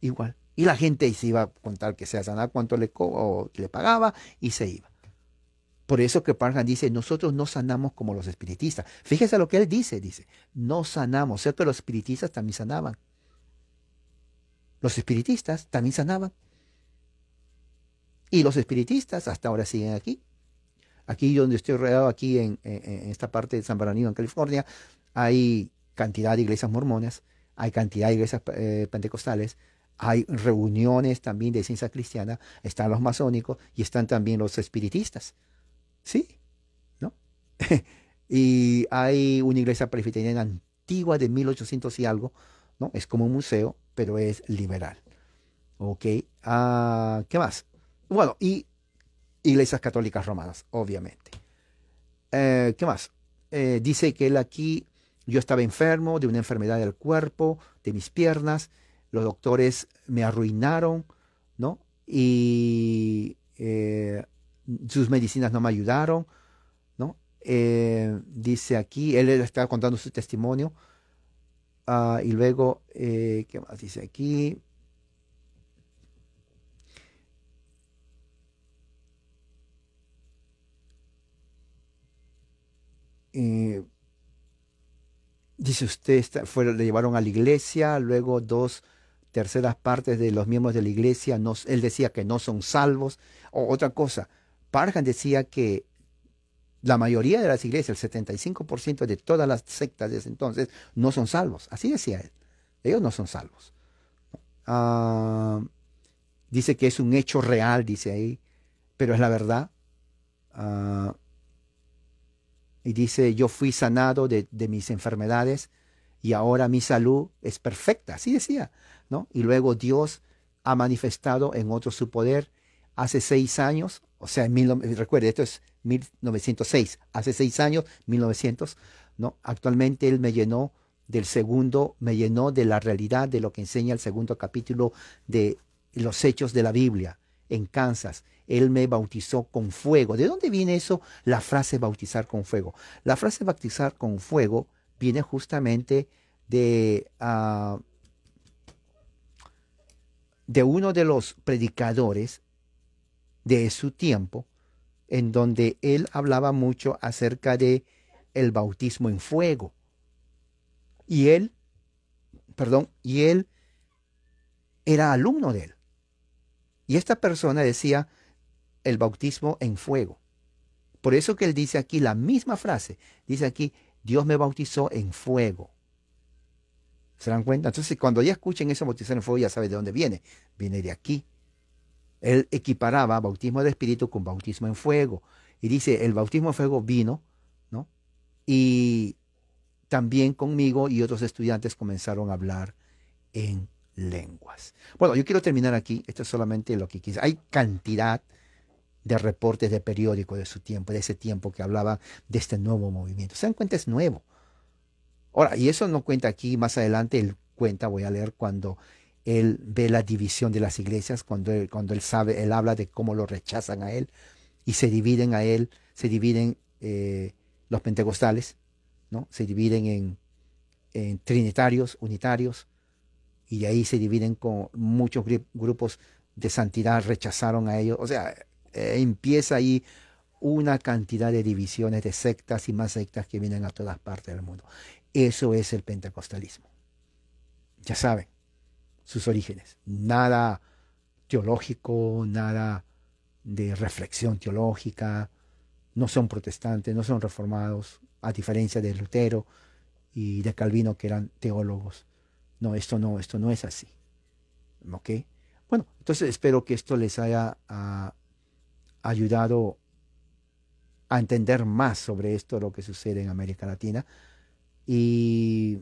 igual. Y la gente se iba a contar que se sanado, cuánto le, le pagaba y se iba. Por eso que Parham dice, nosotros no sanamos como los espiritistas. Fíjese lo que él dice, dice, no sanamos. Cierto, los espiritistas también sanaban. Los espiritistas también sanaban. Y los espiritistas hasta ahora siguen aquí. Aquí donde estoy rodeado, aquí en, esta parte de San Bernardino, en California, hay cantidad de iglesias mormonas, hay cantidad de iglesias eh, pentecostales, hay reuniones también de ciencia cristiana, están los masónicos y están también los espiritistas. ¿Sí? ¿No? (laughs) y hay una iglesia presbiteriana antigua de 1800 y algo, ¿no? Es como un museo, pero es liberal. ¿Ok? Ah, ¿Qué más? Bueno, y iglesias católicas romanas, obviamente. Eh, ¿Qué más? Eh, dice que él aquí, yo estaba enfermo de una enfermedad del cuerpo, de mis piernas, los doctores me arruinaron, ¿no? Y eh, sus medicinas no me ayudaron, ¿no? Eh, dice aquí, él está contando su testimonio. Ah, y luego, eh, ¿qué más dice aquí? dice usted, le llevaron a la iglesia, luego dos terceras partes de los miembros de la iglesia, él decía que no son salvos. O otra cosa, Parham decía que la mayoría de las iglesias, el 75% de todas las sectas de ese entonces, no son salvos. Así decía él. Ellos no son salvos. Ah, dice que es un hecho real, dice ahí, pero es la verdad. Ah, y dice, yo fui sanado de, de mis enfermedades y ahora mi salud es perfecta. Así decía. Y luego Dios ha manifestado en otros su poder hace seis años, o sea, recuerde, esto es 1906, hace seis años, 1900, ¿no? Actualmente Él me llenó del segundo, me llenó de la realidad de lo que enseña el segundo capítulo de los Hechos de la Biblia en Kansas. Él me bautizó con fuego. ¿De dónde viene eso? La frase bautizar con fuego. La frase bautizar con fuego viene justamente de, ah, de uno de los predicadores de su tiempo, en donde él hablaba mucho acerca de el bautismo en fuego. Y él, perdón, y él era alumno de él. Y esta persona decía el bautismo en fuego. Por eso que él dice aquí la misma frase, dice aquí, Dios me bautizó en fuego. ¿Se dan cuenta? Entonces, cuando ya escuchen esa bautizar en fuego, ya saben de dónde viene. Viene de aquí. Él equiparaba bautismo de espíritu con bautismo en fuego. Y dice, el bautismo en fuego vino, ¿no? Y también conmigo y otros estudiantes comenzaron a hablar en lenguas. Bueno, yo quiero terminar aquí. Esto es solamente lo que quise. Hay cantidad de reportes de periódico de su tiempo, de ese tiempo que hablaba de este nuevo movimiento. ¿Se dan cuenta? Es nuevo. Ahora, y eso no cuenta aquí, más adelante él cuenta, voy a leer cuando él ve la división de las iglesias, cuando él, cuando él sabe, él habla de cómo lo rechazan a él y se dividen a él, se dividen eh, los pentecostales, ¿no? se dividen en, trinitarios, unitarios, y ahí se dividen con muchos grupos de santidad, rechazaron a ellos. O sea, eh, empieza ahí una cantidad de divisiones, de sectas y más sectas que vienen a todas partes del mundo. Eso es el pentecostalismo. Ya saben, sus orígenes. Nada teológico, nada de reflexión teológica. No son protestantes, no son reformados, a diferencia de Lutero y de Calvino, que eran teólogos. No, esto no, esto no es así. ¿Ok? Bueno, entonces espero que esto les haya ah, ayudado a entender más sobre esto, lo que sucede en América Latina y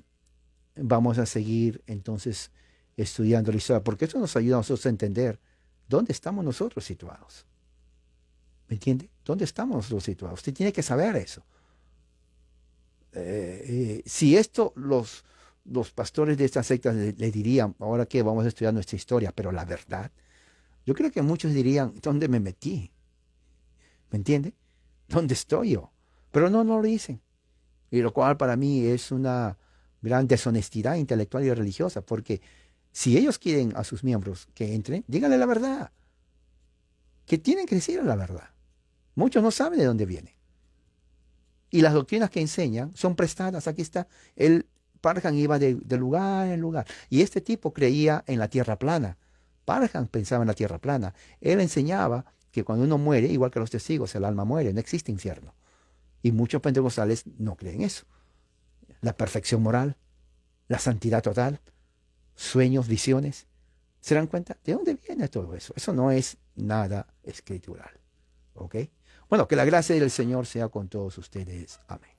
vamos a seguir entonces estudiando la historia, porque eso nos ayuda a nosotros a entender dónde estamos nosotros situados. ¿Me entiende? ¿Dónde estamos nosotros situados? Usted tiene que saber eso. Eh, eh, si esto los, los pastores de esta sectas le, dirían, ahora que vamos a estudiar nuestra historia, pero la verdad, yo creo que muchos dirían, ¿dónde me metí? ¿Me entiende? ¿Dónde estoy yo? Pero no, no lo dicen. Y lo cual para mí es una gran deshonestidad intelectual y religiosa, porque si ellos quieren a sus miembros que entren, díganle la verdad, que tienen que decir la verdad. Muchos no saben de dónde vienen. Y las doctrinas que enseñan son prestadas. Aquí está, el Parjan iba de, de lugar en lugar. Y este tipo creía en la tierra plana. Parjan pensaba en la tierra plana. Él enseñaba que cuando uno muere, igual que los testigos, el alma muere, no existe infierno. Y muchos pentecostales no creen eso. La perfección moral, la santidad total, sueños, visiones. ¿Se dan cuenta? ¿De dónde viene todo eso? Eso no es nada escritural. ¿Ok? Bueno, que la gracia del Señor sea con todos ustedes. Amén.